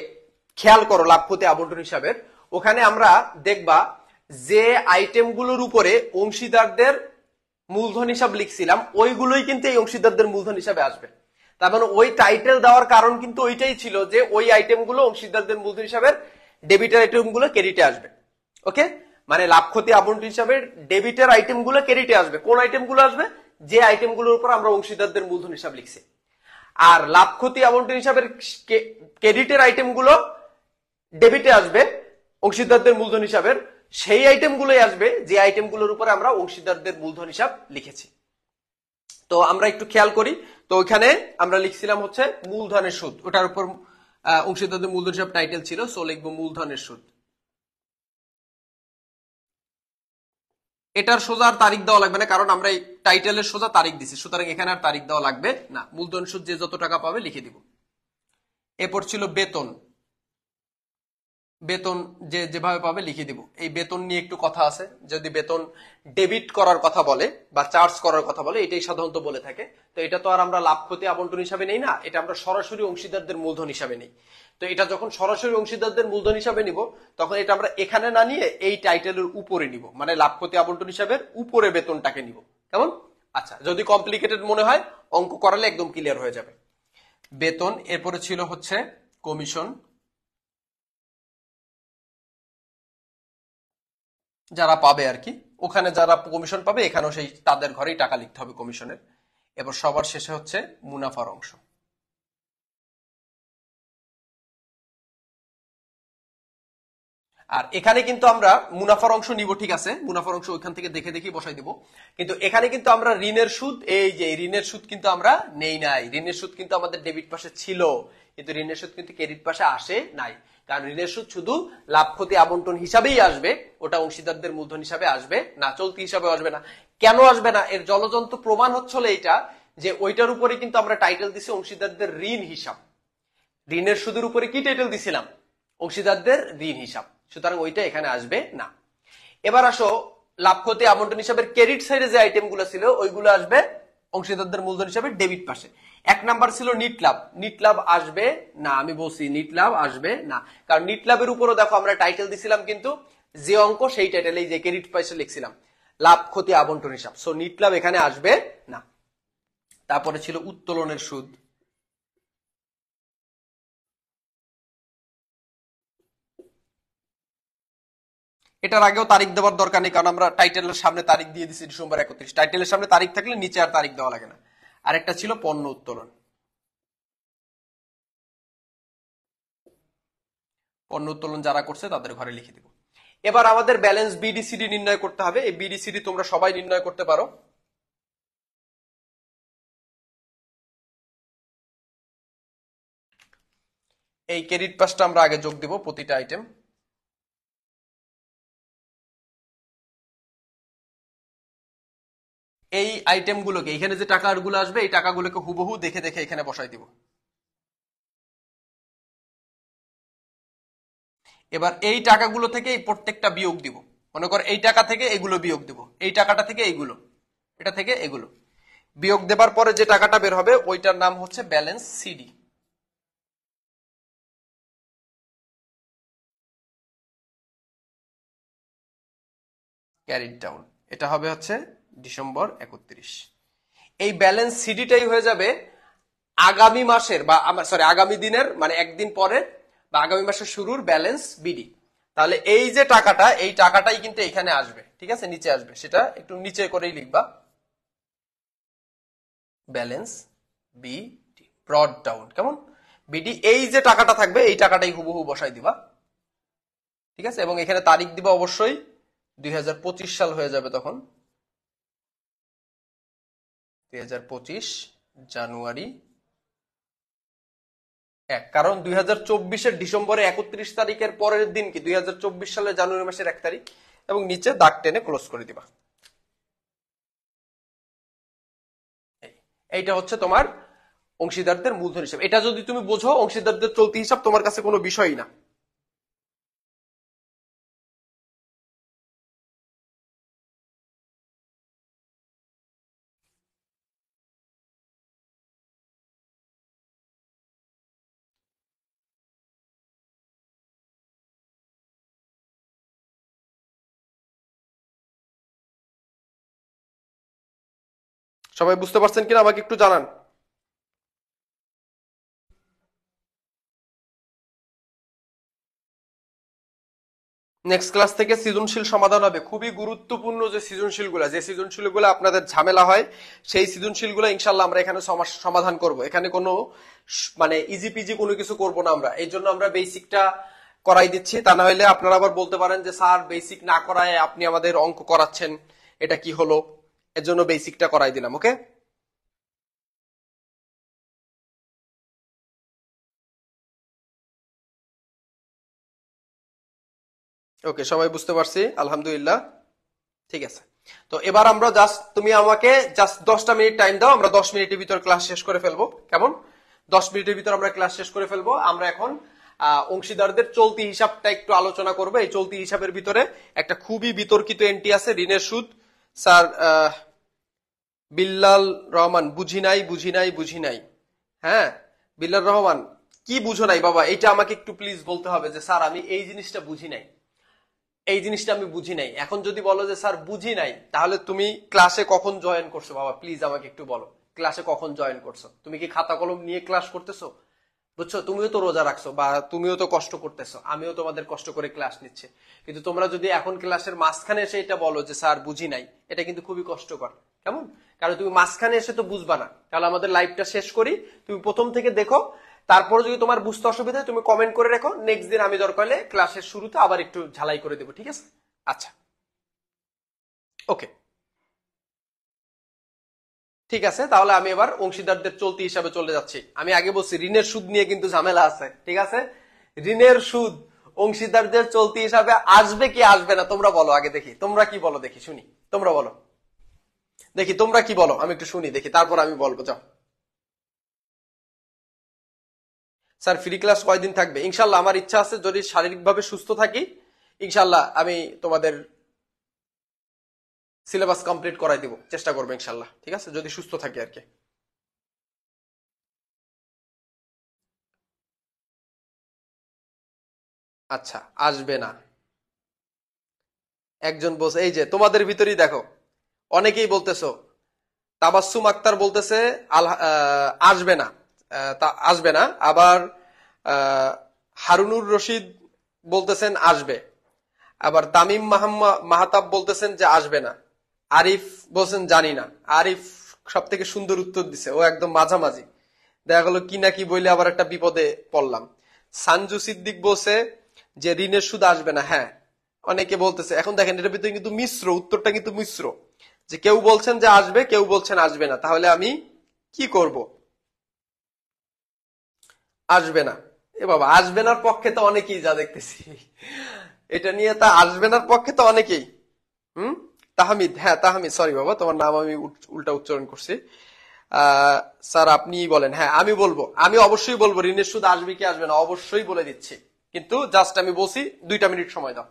C: খেয়াল করো লাভ ক্ষতি আবন্টন হিসাবের ওখানে আমরা দেখবা যে আইটেমগুলোর উপরে অংশীদারদের মূলধন হিসাব লিখছিলাম ওইগুলোই কিন্তু এই অংশীদারদের মূলধন হিসাবে আসবে তার মানে ওই টাইটেল দেওয়ার কারণ কিন্তু ওইটাই ছিল যে ওই আইটেমগুলো অংশীদারদের মূলধন হিসাবের ডেবিটার আইটেমগুলো ক্রেডিটে আসবে ওকে মানে লাভ ক্ষতি আবন্ট হিসাবে ডেবিটের আইটেম গুলো ক্রেডিটে আসবে কোন আইটেম গুলো আসবে যে আইটেম গুলোর উপর আমরা অংশীদারদের মূলধন হিসাব লিখছি আর লাভ ক্ষতি আবন্টন হিসাবে ক্রেডিটের আইটেম গুলো ডেবিটে আসবে অংশীদারদের মূলধন হিসাবের সেই আইটেম গুলোই আসবে যে আইটেম গুলোর উপরে আমরা অংশীদারদের মূলধন হিসাব লিখেছি তো আমরা একটু খেয়াল করি তো ওইখানে আমরা লিখছিলাম হচ্ছে মূলধনের সুদ ওটার উপর অংশীদারদের মূলধন হিসাব টাইটেল ছিল সো লিখবো মূলধনের সুদ এটার সোজা আর তারিখ দেওয়া লাগবে না কারণ আমরা এই টাইটেলের সোজা তারিখ দিছি সুতরাং এখানে আর তারিখ দেওয়া লাগবে না মূলধন সুদ যে যত টাকা পাবে লিখে দিব এরপর ছিল বেতন বেতন যে যেভাবে পাবে লিখে দিব এই বেতন নিয়ে একটু কথা আছে যদি বেতন ডেবিট করার কথা বলে বা চার্জ করার কথা বলে এটাই সাধারণত বলে থাকে তো এটা তো আর আমরা লাভ ক্ষতি আবন্টন হিসাবে নেই না এটা আমরা সরাসরি অংশীদারদের মূলধন হিসাবে নেই তো এটা যখন সরাসরি অংশীদারদের মূলধন হিসাবে নিব তখন এটা আমরা এখানে না নিয়ে এই টাইটেলের উপরে নিব মানে লাভ ক্ষতি আবন্টন হিসাবে উপরে বেতনটাকে নিব কেমন আচ্ছা যদি কমপ্লিকেটেড মনে হয় অঙ্ক করালে একদম ক্লিয়ার হয়ে যাবে বেতন এরপরে ছিল হচ্ছে কমিশন
B: যারা পাবে আর কি ওখানে যারা কমিশন পাবে এখানেও সেই তাদের ঘরেই টাকা লিখতে হবে কমিশনের এবার সবার শেষে হচ্ছে মুনাফার অংশ
C: আর এখানে কিন্তু আমরা মুনাফার অংশ নিব ঠিক আছে মুনাফার অংশ ওইখান থেকে দেখে দেখে বসাই দিব কিন্তু এখানে কিন্তু আমরা ঋণের সুদ এই যে ঋণের সুদ কিন্তু আমরা নেই নাই ঋণের সুদ কিন্তু আমাদের ডেবিট পাশে ছিল কিন্তু ঋণের সুদ কিন্তু ক্রেডিট পাশে আসে নাই কারণ ঋণের সুদ শুধু লাভ ক্ষতি আবন্টন হিসাবেই আসবে ওটা অংশীদারদের মূলধন হিসাবে আসবে না চলতি হিসাবে আসবে না কেন আসবে না এর জলজন্ত প্রমাণ হচ্ছে এইটা যে ওইটার উপরে কিন্তু আমরা টাইটেল দিছি অংশীদারদের ঋণ হিসাব ঋণের সুদের উপরে কি টাইটেল দিছিলাম অংশীদারদের ঋণ হিসাব সুতরাং ওইটা এখানে আসবে না এবার আসো ক্ষতি আবন্টন হিসাবে ক্রেডিট সাইডে যে আইটেম গুলো ছিল ওইগুলো আসবে অংশীদারদের মূলধন হিসাবে ডেবিট পাশে এক নাম্বার ছিল নিট লাভ নিট লাভ আসবে না আমি বলছি নিট লাভ আসবে না কারণ নিট লাভের উপরও দেখো আমরা টাইটেল দিছিলাম কিন্তু যে অঙ্ক সেই টাইটেলেই যে ক্রেডিট পাশে লিখছিলাম লাভ ক্ষতি আবন্টন হিসাব সো নিট লাভ এখানে আসবে না তারপরে ছিল উত্তোলনের সুদ এটার আগেও তারিখ দেওয়ার দরকার নেই কারণ আমরা টাইটেলের সামনে তারিখ দিয়ে দিচ্ছি ডিসেম্বর একত্রিশ টাইটেলের সামনে তারিখ থাকলে নিচে আর তারিখ দেওয়া লাগে না আরেকটা ছিল পণ্য উত্তোলন
B: পণ্য উত্তোলন যারা করছে তাদের ঘরে লিখে দিব এবার আমাদের ব্যালেন্স বিডিসিডি নির্ণয় করতে হবে এই বিডিসিডি তোমরা সবাই নির্ণয় করতে পারো
A: এই ক্রেডিট পাসটা আমরা আগে যোগ দিব প্রতিটা আইটেম এই আইটেমগুলোকে এখানে যে টাকাগুলো আসবে এই টাকাগুলোকে হুবহু দেখে দেখে এখানে
B: বসাই দিব
C: এবার এই টাকাগুলো থেকে প্রত্যেকটা বিয়োগ দিব মনে কর এই টাকা থেকে এগুলো বিয়োগ দিব এই টাকাটা থেকে এগুলো এটা থেকে এগুলো বিয়োগ দেবার পরে যে টাকাটা বের হবে ওইটার নাম হচ্ছে
B: ব্যালেন্স সিডি ক্যারিড ডাউন এটা হবে
C: হচ্ছে ডিসেম্বর একত্রিশ এই ব্যালেন্স সিডিটাই হয়ে যাবে আগামী মাসের বা সরি আগামী দিনের মানে একদিন পরে বা আগামী মাসের শুরুর ব্যালেন্স বিডি তাহলে এই যে টাকাটা এই টাকাটাই কিন্তু এখানে আসবে ঠিক আছে নিচে আসবে সেটা একটু নিচে করেই লিখবা ব্যালেন্স বিডি ব্রড ডাউন কেমন বিডি এই যে টাকাটা থাকবে এই টাকাটাই হুবহু বসাই দিবা ঠিক আছে এবং এখানে তারিখ দিবা অবশ্যই দুই সাল হয়ে যাবে তখন
B: দুই পঁচিশ জানুয়ারি
C: এক কারণ দুই হাজার চব্বিশের ডিসেম্বরে একত্রিশ তারিখের পরের দিন কি দুই হাজার চব্বিশ সালে জানুয়ারি মাসের এক তারিখ এবং নিচে দাগ টেনে ক্লোজ করে দিবা এইটা হচ্ছে তোমার
B: অংশীদারদের মূলধন হিসাব এটা যদি তুমি বোঝো অংশীদারদের চলতি হিসাব তোমার কাছে কোনো বিষয়ই না
A: সবাই বুঝতে পারছেন কিনা আমাকে একটু জানান
C: নেক্সট ক্লাস থেকে সৃজনশীল সমাধান হবে খুবই গুরুত্বপূর্ণ যে সৃজনশীলগুলো যে সৃজনশীলগুলো আপনাদের ঝামেলা হয় সেই সৃজনশীলগুলো ইনশাল্লাহ আমরা এখানে সমাধান করব এখানে কোনো মানে ইজি পিজি কোনো কিছু করব না আমরা এই জন্য আমরা বেসিকটা করাই দিচ্ছি তা না হলে আপনারা আবার বলতে পারেন যে স্যার বেসিক না করায় আপনি আমাদের অঙ্ক করাচ্ছেন এটা কি হলো এর জন্য বেসিকটা করাই দিলাম, ওকে? ওকে সবাই বুঝতে পারছি আলহামদুলিল্লাহ ঠিক আছে তো এবার আমরা জাস্ট তুমি আমাকে জাস্ট দশটা মিনিট টাইম দাও আমরা দশ মিনিটের ভিতর ক্লাস শেষ করে ফেলবো কেমন দশ মিনিটের ভিতর আমরা ক্লাস শেষ করে ফেলবো আমরা এখন অংশীদারদের চলতি হিসাবটা একটু আলোচনা করবো এই চলতি হিসাবের ভিতরে একটা খুবই বিতর্কিত এন্ট্রি আছে ঋণের সুদ স্যার বিল্লাল রহমান বুঝি নাই বুঝি নাই বুঝি নাই হ্যাঁ বিল্লাল রহমান কি বুঝো নাই বাবা এটা আমাকে একটু প্লিজ বলতে হবে যে স্যার আমি এই জিনিসটা বুঝি নাই এই জিনিসটা আমি বুঝি নাই এখন যদি বলো যে স্যার বুঝি নাই তাহলে তুমি ক্লাসে কখন জয়েন করছো বাবা প্লিজ আমাকে একটু বলো ক্লাসে কখন জয়েন করছো তুমি কি খাতা কলম নিয়ে ক্লাস করতেছো বুঝছো তুমিও তো রোজা রাখছো বা তুমিও তো কষ্ট করতেছো আমিও তোমাদের কষ্ট করে ক্লাস নিচ্ছে কিন্তু তোমরা যদি এখন ক্লাসের মাঝখানে এসে এটা বলো যে স্যার বুঝি নাই এটা কিন্তু খুবই কষ্টকর কেমন কারণ তুমি মাঝখানে এসে তো বুঝবা না তাহলে আমাদের লাইভটা শেষ করি তুমি প্রথম থেকে দেখো তারপরে যদি তোমার বুঝতে অসুবিধা হয় তুমি কমেন্ট করে রেখো নেক্সট দিন আমি দরকার হলে ক্লাসের শুরুতে আবার একটু ঝালাই করে দেবো ঠিক আছে আচ্ছা ওকে ঠিক আছে তাহলে আমি এবার অংশীদারদের চলতি হিসাবে চলে যাচ্ছি আমি আগে বলছি ঋণের সুদ নিয়ে কিন্তু ঝামেলা আছে ঠিক আছে ঋণের সুদ অংশীদারদের চলতি হিসাবে আসবে কি আসবে না তোমরা বলো আগে দেখি তোমরা কি বলো দেখি শুনি তোমরা বলো দেখি তোমরা কি বলো আমি একটু শুনি দেখি তারপর আমি বলবো যাও স্যার ফ্রি ক্লাস কয়দিন থাকবে ইনশাল্লাহ আমার ইচ্ছা আছে যদি শারীরিকভাবে সুস্থ থাকি ইনশাল্লাহ আমি তোমাদের সিলেবাস কমপ্লিট করাই দিব চেষ্টা করবো ইনশাল্লাহ ঠিক আছে যদি সুস্থ থাকি আর কি আচ্ছা আসবে না একজন বলছে এই যে তোমাদের ভিতরেই দেখো অনেকেই বলতেছো তাবাসুম আক্তার বলতেছে আসবে না তা আসবে না আবার হারুনুর রশিদ বলতেছেন আসবে আবার তামিম মাহাতাব বলতেছেন যে আসবে না আরিফ বলছেন জানি না আরিফ সব থেকে সুন্দর উত্তর দিছে ও একদম মাঝামাঝি দেখা গেল কি না কি বইলে আবার একটা বিপদে পড়লাম সানজু সিদ্দিক বলছে যে ঋণের সুদ আসবে না হ্যাঁ অনেকে বলতেছে এখন দেখেন এটার ভিতরে কিন্তু মিশ্র উত্তরটা কিন্তু মিশ্র যে কেউ বলছেন যে আসবে কেউ বলছেন আসবে না তাহলে আমি কি করব আসবে না এ বাবা আসবে না পক্ষে তো অনেকেই যা দেখতেছি এটা নিয়ে তা আসবে না পক্ষে তো অনেকেই হুম তাহমিদ হ্যাঁ তাহমিদ সরি বাবা তোমার নাম আমি উল্টা উচ্চারণ করছি স্যার আপনি বলেন হ্যাঁ আমি বলবো আমি অবশ্যই বলবো ঋণের সুদ আসবে কি আসবে না অবশ্যই বলে দিচ্ছি কিন্তু জাস্ট আমি বলছি দুইটা মিনিট সময় দাও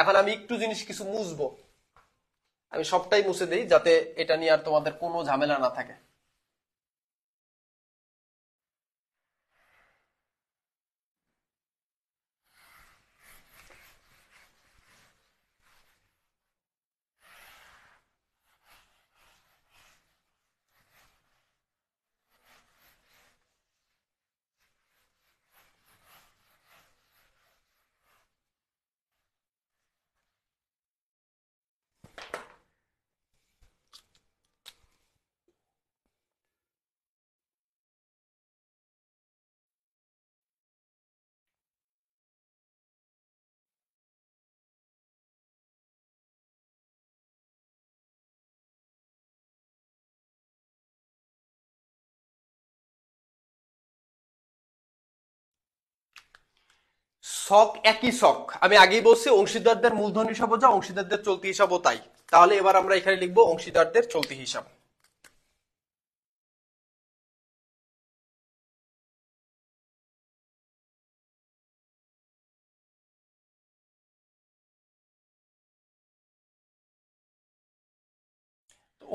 C: এখন আমি একটু জিনিস কিছু মুছবো আমি সবটাই মুছে দিই যাতে এটা নিয়ে আর তোমাদের কোনো ঝামেলা না থাকে শখ একই শখ আমি আগেই বলছি অংশীদারদের মূলধন হিসাব যা অংশীদারদের চলতি হিসাব তাই তাহলে এবার আমরা এখানে লিখবো
B: অংশীদারদের চলতি হিসাব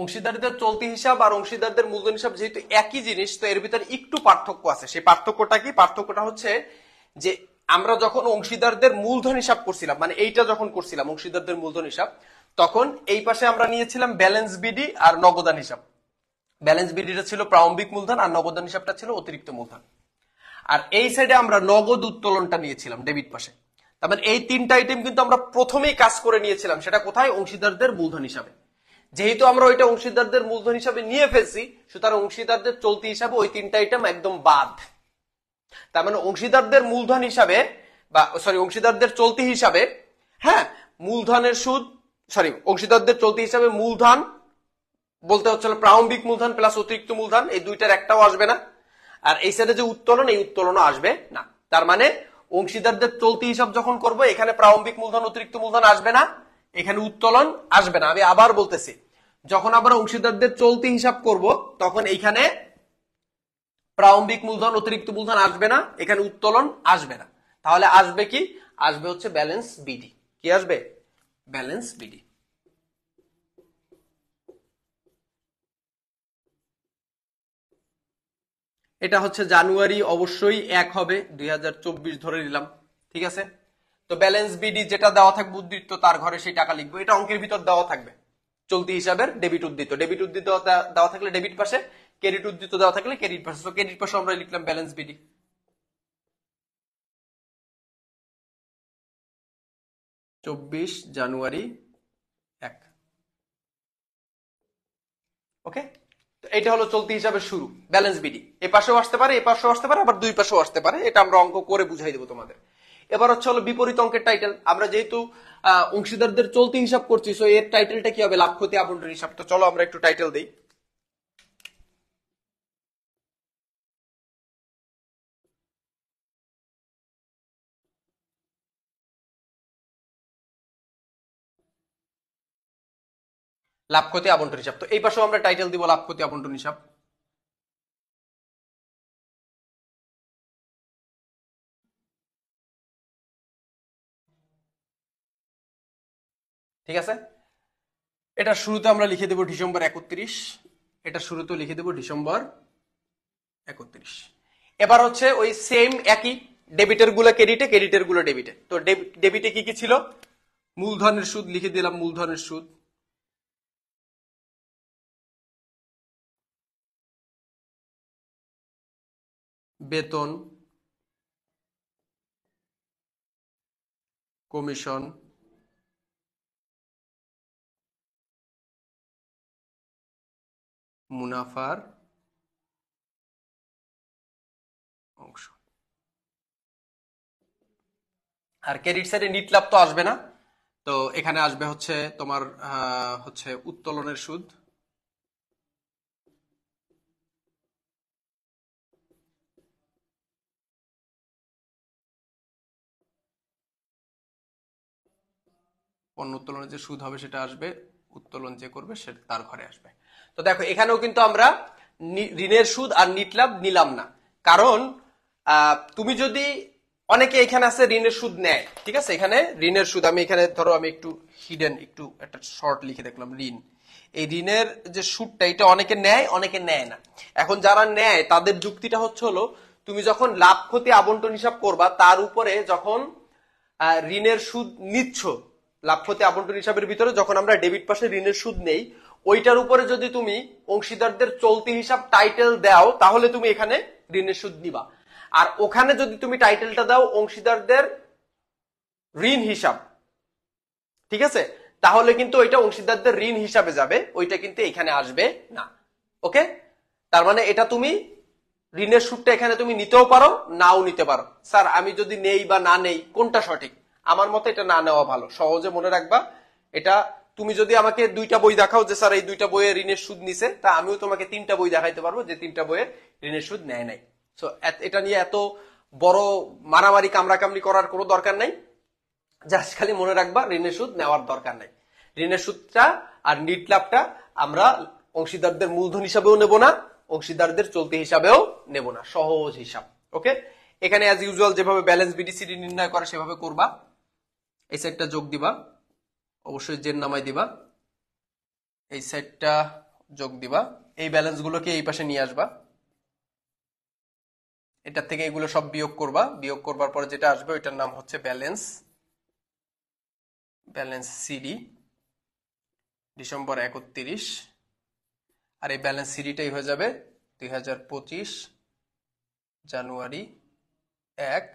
C: অংশীদারদের চলতি হিসাব আর অংশীদারদের মূলধন হিসাব যেহেতু একই জিনিস তো এর ভিতরে একটু পার্থক্য আছে সেই পার্থক্যটা কি পার্থক্যটা হচ্ছে যে আমরা যখন অংশীদারদের মূলধন হিসাব করছিলাম মানে এইটা যখন করছিলাম অংশীদারদের মূলধন হিসাব তখন এই পাশে আমরা নিয়েছিলাম ব্যালেন্স বিডি আর নগদান হিসাব ব্যালেন্স বিডিটা ছিল প্রারম্ভিক মূলধন আর নগদান হিসাবটা ছিল অতিরিক্ত মূলধন আর এই সাইডে আমরা নগদ উত্তোলনটা নিয়েছিলাম ডেবিট পাশে তার মানে এই তিনটা আইটেম কিন্তু আমরা প্রথমেই কাজ করে নিয়েছিলাম সেটা কোথায় অংশীদারদের মূলধন হিসাবে যেহেতু আমরা ওইটা অংশীদারদের মূলধন হিসাবে নিয়ে ফেলছি সুতরাং অংশীদারদের চলতি হিসাবে ওই তিনটা আইটেম একদম বাদ তার মানে অংশীদারদের মূলধন হিসাবে বা সরি অংশীদারদের চলতি হিসাবে হ্যাঁ মূলধনের সুদ সরি অংশীদারদের চলতি হিসাবে মূলধন বলতে হচ্ছে প্রারম্ভিক মূলধন প্লাস অতিরিক্ত মূলধন এই দুইটার একটাও আসবে না আর এই সাইডে যে উত্তোলন এই উত্তোলনও আসবে না তার মানে অংশীদারদের চলতি হিসাব যখন করব এখানে প্রারম্ভিক মূলধন অতিরিক্ত মূলধন আসবে না এখানে উত্তোলন আসবে না আমি আবার বলতেছি যখন আবার অংশীদারদের চলতি হিসাব করব তখন এইখানে প্রারম্ভিক মূলধন অতিরিক্ত মূলধন আসবে না এখানে উত্তোলন আসবে না তাহলে আসবে কি আসবে হচ্ছে ব্যালেন্স বিডি কি আসবে ব্যালেন্স বিডি এটা হচ্ছে জানুয়ারি অবশ্যই এক হবে দুই ধরে নিলাম ঠিক আছে তো ব্যালেন্স বিডি যেটা দেওয়া থাকবে উদ্বৃত্ত তার ঘরে সেই টাকা লিখবো এটা অঙ্কের ভিতর দেওয়া থাকবে চলতি হিসাবের ডেবিট উদ্দিত ডেবিট উদ্দিত দেওয়া থাকলে ডেবিট পাশে ক্রেডিট উদ্দিত দেওয়া থাকলে ক্রেডিট ভার্সেস তো ক্রেডিট পাশে আমরা
B: লিখলাম ব্যালেন্স বিডি চব্বিশ জানুয়ারি এক
C: ওকে এটা হলো চলতি হিসাবে শুরু ব্যালেন্স বিডি এ পাশেও আসতে পারে এ পাশেও আসতে পারে আবার দুই পাশেও আসতে পারে এটা আমরা অঙ্ক করে বুঝাই দেবো তোমাদের এবার হচ্ছে হলো বিপরীত অঙ্কের টাইটেল আমরা যেহেতু অংশীদারদের চলতি হিসাব করছি সো এর টাইটেলটা কি হবে লাভ ক্ষতি আবন্টন হিসাব তো চলো আমরা একটু টাইটেল দিই
A: লাভ ক্ষতি আবন্টন হিসাব তো এই পাশেও আমরা টাইটেল দিব লাভ ক্ষতি আবন্টন হিসাব
C: ঠিক আছে এটা শুরুতে আমরা লিখে দেব ডিসেম্বর একত্রিশ এটা শুরুতে লিখে দেব ডিসেম্বর একত্রিশ এবার হচ্ছে ওই সেম একই ডেবিটের গুলো ক্রেডিটে ক্রেডিটের গুলো ডেবিটে তো ডেবিটে কি কি ছিল মূলধনের সুদ লিখে দিলাম মূলধনের সুদ
A: বেতন কমিশন মুনাফার
C: অংশ আর ক্রেডিট সাইডে নিট লাভ তো আসবে না তো এখানে আসবে হচ্ছে তোমার হচ্ছে উত্তোলনের সুদ পণ্য উত্তোলনের যে সুদ হবে সেটা আসবে উত্তোলন যে করবে সে তার ঘরে আসবে তো দেখো এখানেও কিন্তু আমরা ঋণের সুদ আর নিট লাভ নিলাম না কারণ তুমি যদি অনেকে এখানে আছে ঋণের সুদ নেয় ঠিক আছে এখানে ঋণের সুদ আমি এখানে ধরো আমি একটু হিডেন একটু একটা শর্ট লিখে দেখলাম ঋণ এই ঋণের যে সুদটা এটা অনেকে নেয় অনেকে নেয় না এখন যারা নেয় তাদের যুক্তিটা হচ্ছে হলো তুমি যখন লাভ ক্ষতি আবন্টন হিসাব করবা তার উপরে যখন ঋণের সুদ নিচ্ছ লাভ ক্ষতি আবন্টন হিসাবের ভিতরে যখন আমরা ডেবিট পাশে ঋণের সুদ নেই ওইটার উপরে যদি তুমি অংশীদারদের চলতি হিসাব টাইটেল দাও তাহলে তুমি এখানে ঋণের সুদ নিবা আর ওখানে যদি তুমি টাইটেলটা দাও অংশীদারদের ঋণ হিসাব ঠিক আছে তাহলে কিন্তু ওইটা অংশীদারদের ঋণ হিসাবে যাবে ওইটা কিন্তু এখানে আসবে না ওকে তার মানে এটা তুমি ঋণের সুদটা এখানে তুমি নিতেও পারো নাও নিতে পারো স্যার আমি যদি নেই বা না নেই কোনটা সঠিক আমার মতে এটা না নেওয়া ভালো সহজে মনে রাখবা এটা তুমি যদি আমাকে দুইটা বই দেখাও যে স্যার এই দুইটা বইয়ে ঋণের সুদ নিছে তা আমিও তোমাকে তিনটা বই দেখাইতে পারবো যে তিনটা বইয়ে ঋণের সুদ নেয় নাই সো এটা নিয়ে এত বড় মারামারি কামড়াকামড়ি করার কোনো দরকার নাই জাস্ট খালি মনে রাখবা ঋণের সুদ নেওয়ার দরকার নাই ঋণের সুদটা আর নিট লাভটা আমরা অংশীদারদের মূলধন হিসাবেও নেব না অংশীদারদের চলতি হিসাবেও নেব না সহজ হিসাব ওকে এখানে অ্যাজ ইউজুয়াল যেভাবে ব্যালেন্স বিডিসি নির্ণয় করে সেভাবে করবা এই সাইডটা যোগ দিবা অবশ্যই জের নামাই দিবা এই সাইডটা যোগ দিবা এই ব্যালেন্সগুলোকে এই পাশে নিয়ে আসবা এটা থেকে এগুলো সব বিয়োগ করবা বিয়োগ করবার পরে যেটা আসবে ওইটার নাম হচ্ছে ব্যালেন্স ব্যালেন্স সিডি ডিসেম্বর একত্রিশ আর এই ব্যালেন্স সিডিটাই হয়ে যাবে দুই জানুয়ারি এক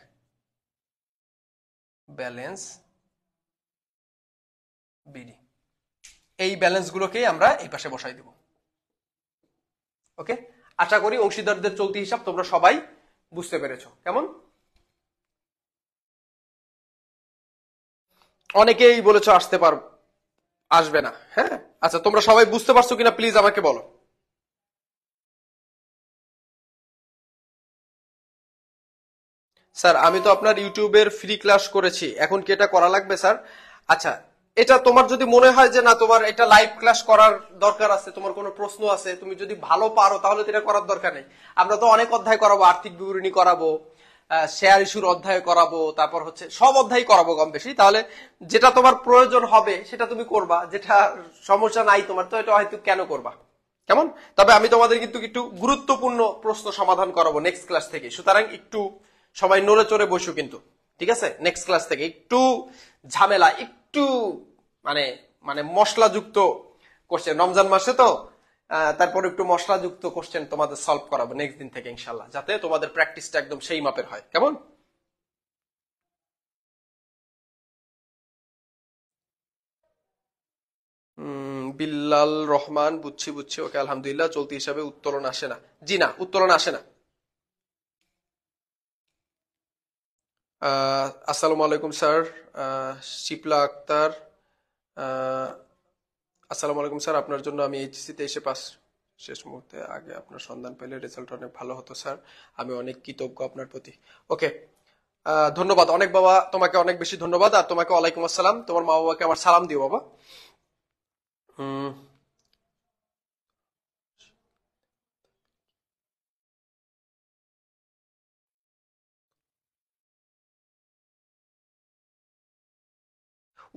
C: ব্যালেন্স
B: বিডি এই ব্যালেন্সগুলোকেই আমরা এই পাশে বসাই দেব ওকে আশা করি অংশীদারদের চলতি হিসাব তোমরা সবাই বুঝতে পেরেছ কেমন অনেকেই বলেছ আসতে পার আসবে না হ্যাঁ আচ্ছা তোমরা সবাই বুঝতে পারছো কিনা প্লিজ আমাকে বলো
C: স্যার আমি তো আপনার ইউটিউবের ফ্রি ক্লাস করেছি এখন কি এটা করা লাগবে স্যার আচ্ছা এটা তোমার যদি মনে হয় যে না তোমার এটা লাইভ ক্লাস করার দরকার আছে তোমার কোনো প্রশ্ন আছে তুমি যদি ভালো পারো তাহলে এটা করার দরকার নেই আমরা তো অনেক অধ্যায় করাবো আর্থিক বিবরণী করাবো শেয়ার ইস্যুর অধ্যায় করাবো তারপর হচ্ছে সব অধ্যায় করাবো কম বেশি তাহলে যেটা তোমার প্রয়োজন হবে সেটা তুমি করবা যেটা সমস্যা নাই তোমার তো এটা হয়তো কেন করবা কেমন তবে আমি তোমাদের কিন্তু একটু গুরুত্বপূর্ণ প্রশ্ন সমাধান করাবো নেক্সট ক্লাস থেকে সুতরাং একটু সবাই নড়ে চড়ে বসো কিন্তু ঠিক আছে নেক্সট ক্লাস থেকে একটু ঝামেলা একটু একটু মানে মানে মশলাযুক্ত কোশ্চেন রমজান মাসে তো তারপর একটু মশলাযুক্ত কোশ্চেন তোমাদের সলভ করাবো নেক্সট দিন থেকে ইনশাল্লাহ যাতে তোমাদের প্র্যাকটিসটা একদম সেই মাপের হয় কেমন
B: বিল্লাল রহমান
C: বুঝছি বুঝছি ওকে আলহামদুলিল্লাহ চলতি হিসাবে উত্তোলন আসে না জি না উত্তোলন আসে না আসসালামু আলাইকুম স্যার শিপলা আক্তার আসসালামু আলাইকুম স্যার আপনার জন্য আমি এইচএসিতে এসে পাস শেষ মুহূর্তে আগে আপনার সন্ধান পেলে রেজাল্ট অনেক ভালো হতো স্যার আমি অনেক কৃতজ্ঞ আপনার প্রতি ওকে ধন্যবাদ অনেক বাবা তোমাকে অনেক বেশি ধন্যবাদ আর তোমাকে ওয়ালাইকুম আসসালাম তোমার মা বাবাকে আমার সালাম দিও বাবা হুম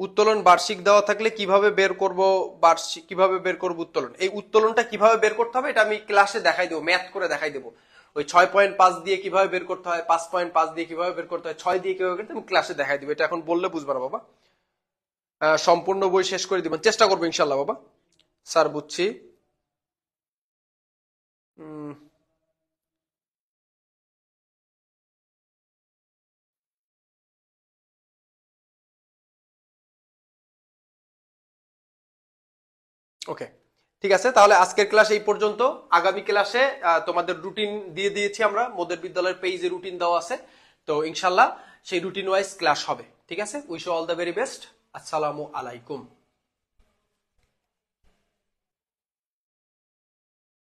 C: উত্তোলন বার্ষিক দেওয়া থাকলে কিভাবে বের করব বার্ষিক কিভাবে বের করব উত্তোলন এই উত্তোলনটা কিভাবে বের করতে হবে এটা আমি ক্লাসে দেখাই দেবো ম্যাথ করে দেখাই দেবো ওই ছয় পয়েন্ট পাঁচ দিয়ে কিভাবে বের করতে হয় পাঁচ পয়েন্ট পাঁচ দিয়ে কিভাবে বের করতে হয় ছয় দিয়ে কিভাবে করতে আমি ক্লাসে দেখাই দেবো এটা এখন বললে বুঝবো না বাবা সম্পূর্ণ বই শেষ করে দিবেন চেষ্টা করবো ইনশাল্লাহ বাবা স্যার বুঝছি
B: ওকে ঠিক
C: আছে তাহলে আজকের ক্লাস এই পর্যন্ত আগামী ক্লাসে তোমাদের রুটিন দিয়ে দিয়েছি আমরা মোদের বিদ্যালয়ের পেজে রুটিন দেওয়া আছে তো ইনশাল্লাহ সেই রুটিন ওয়াইজ ক্লাস হবে ঠিক আছে wish all the very best আসসালামু আলাইকুম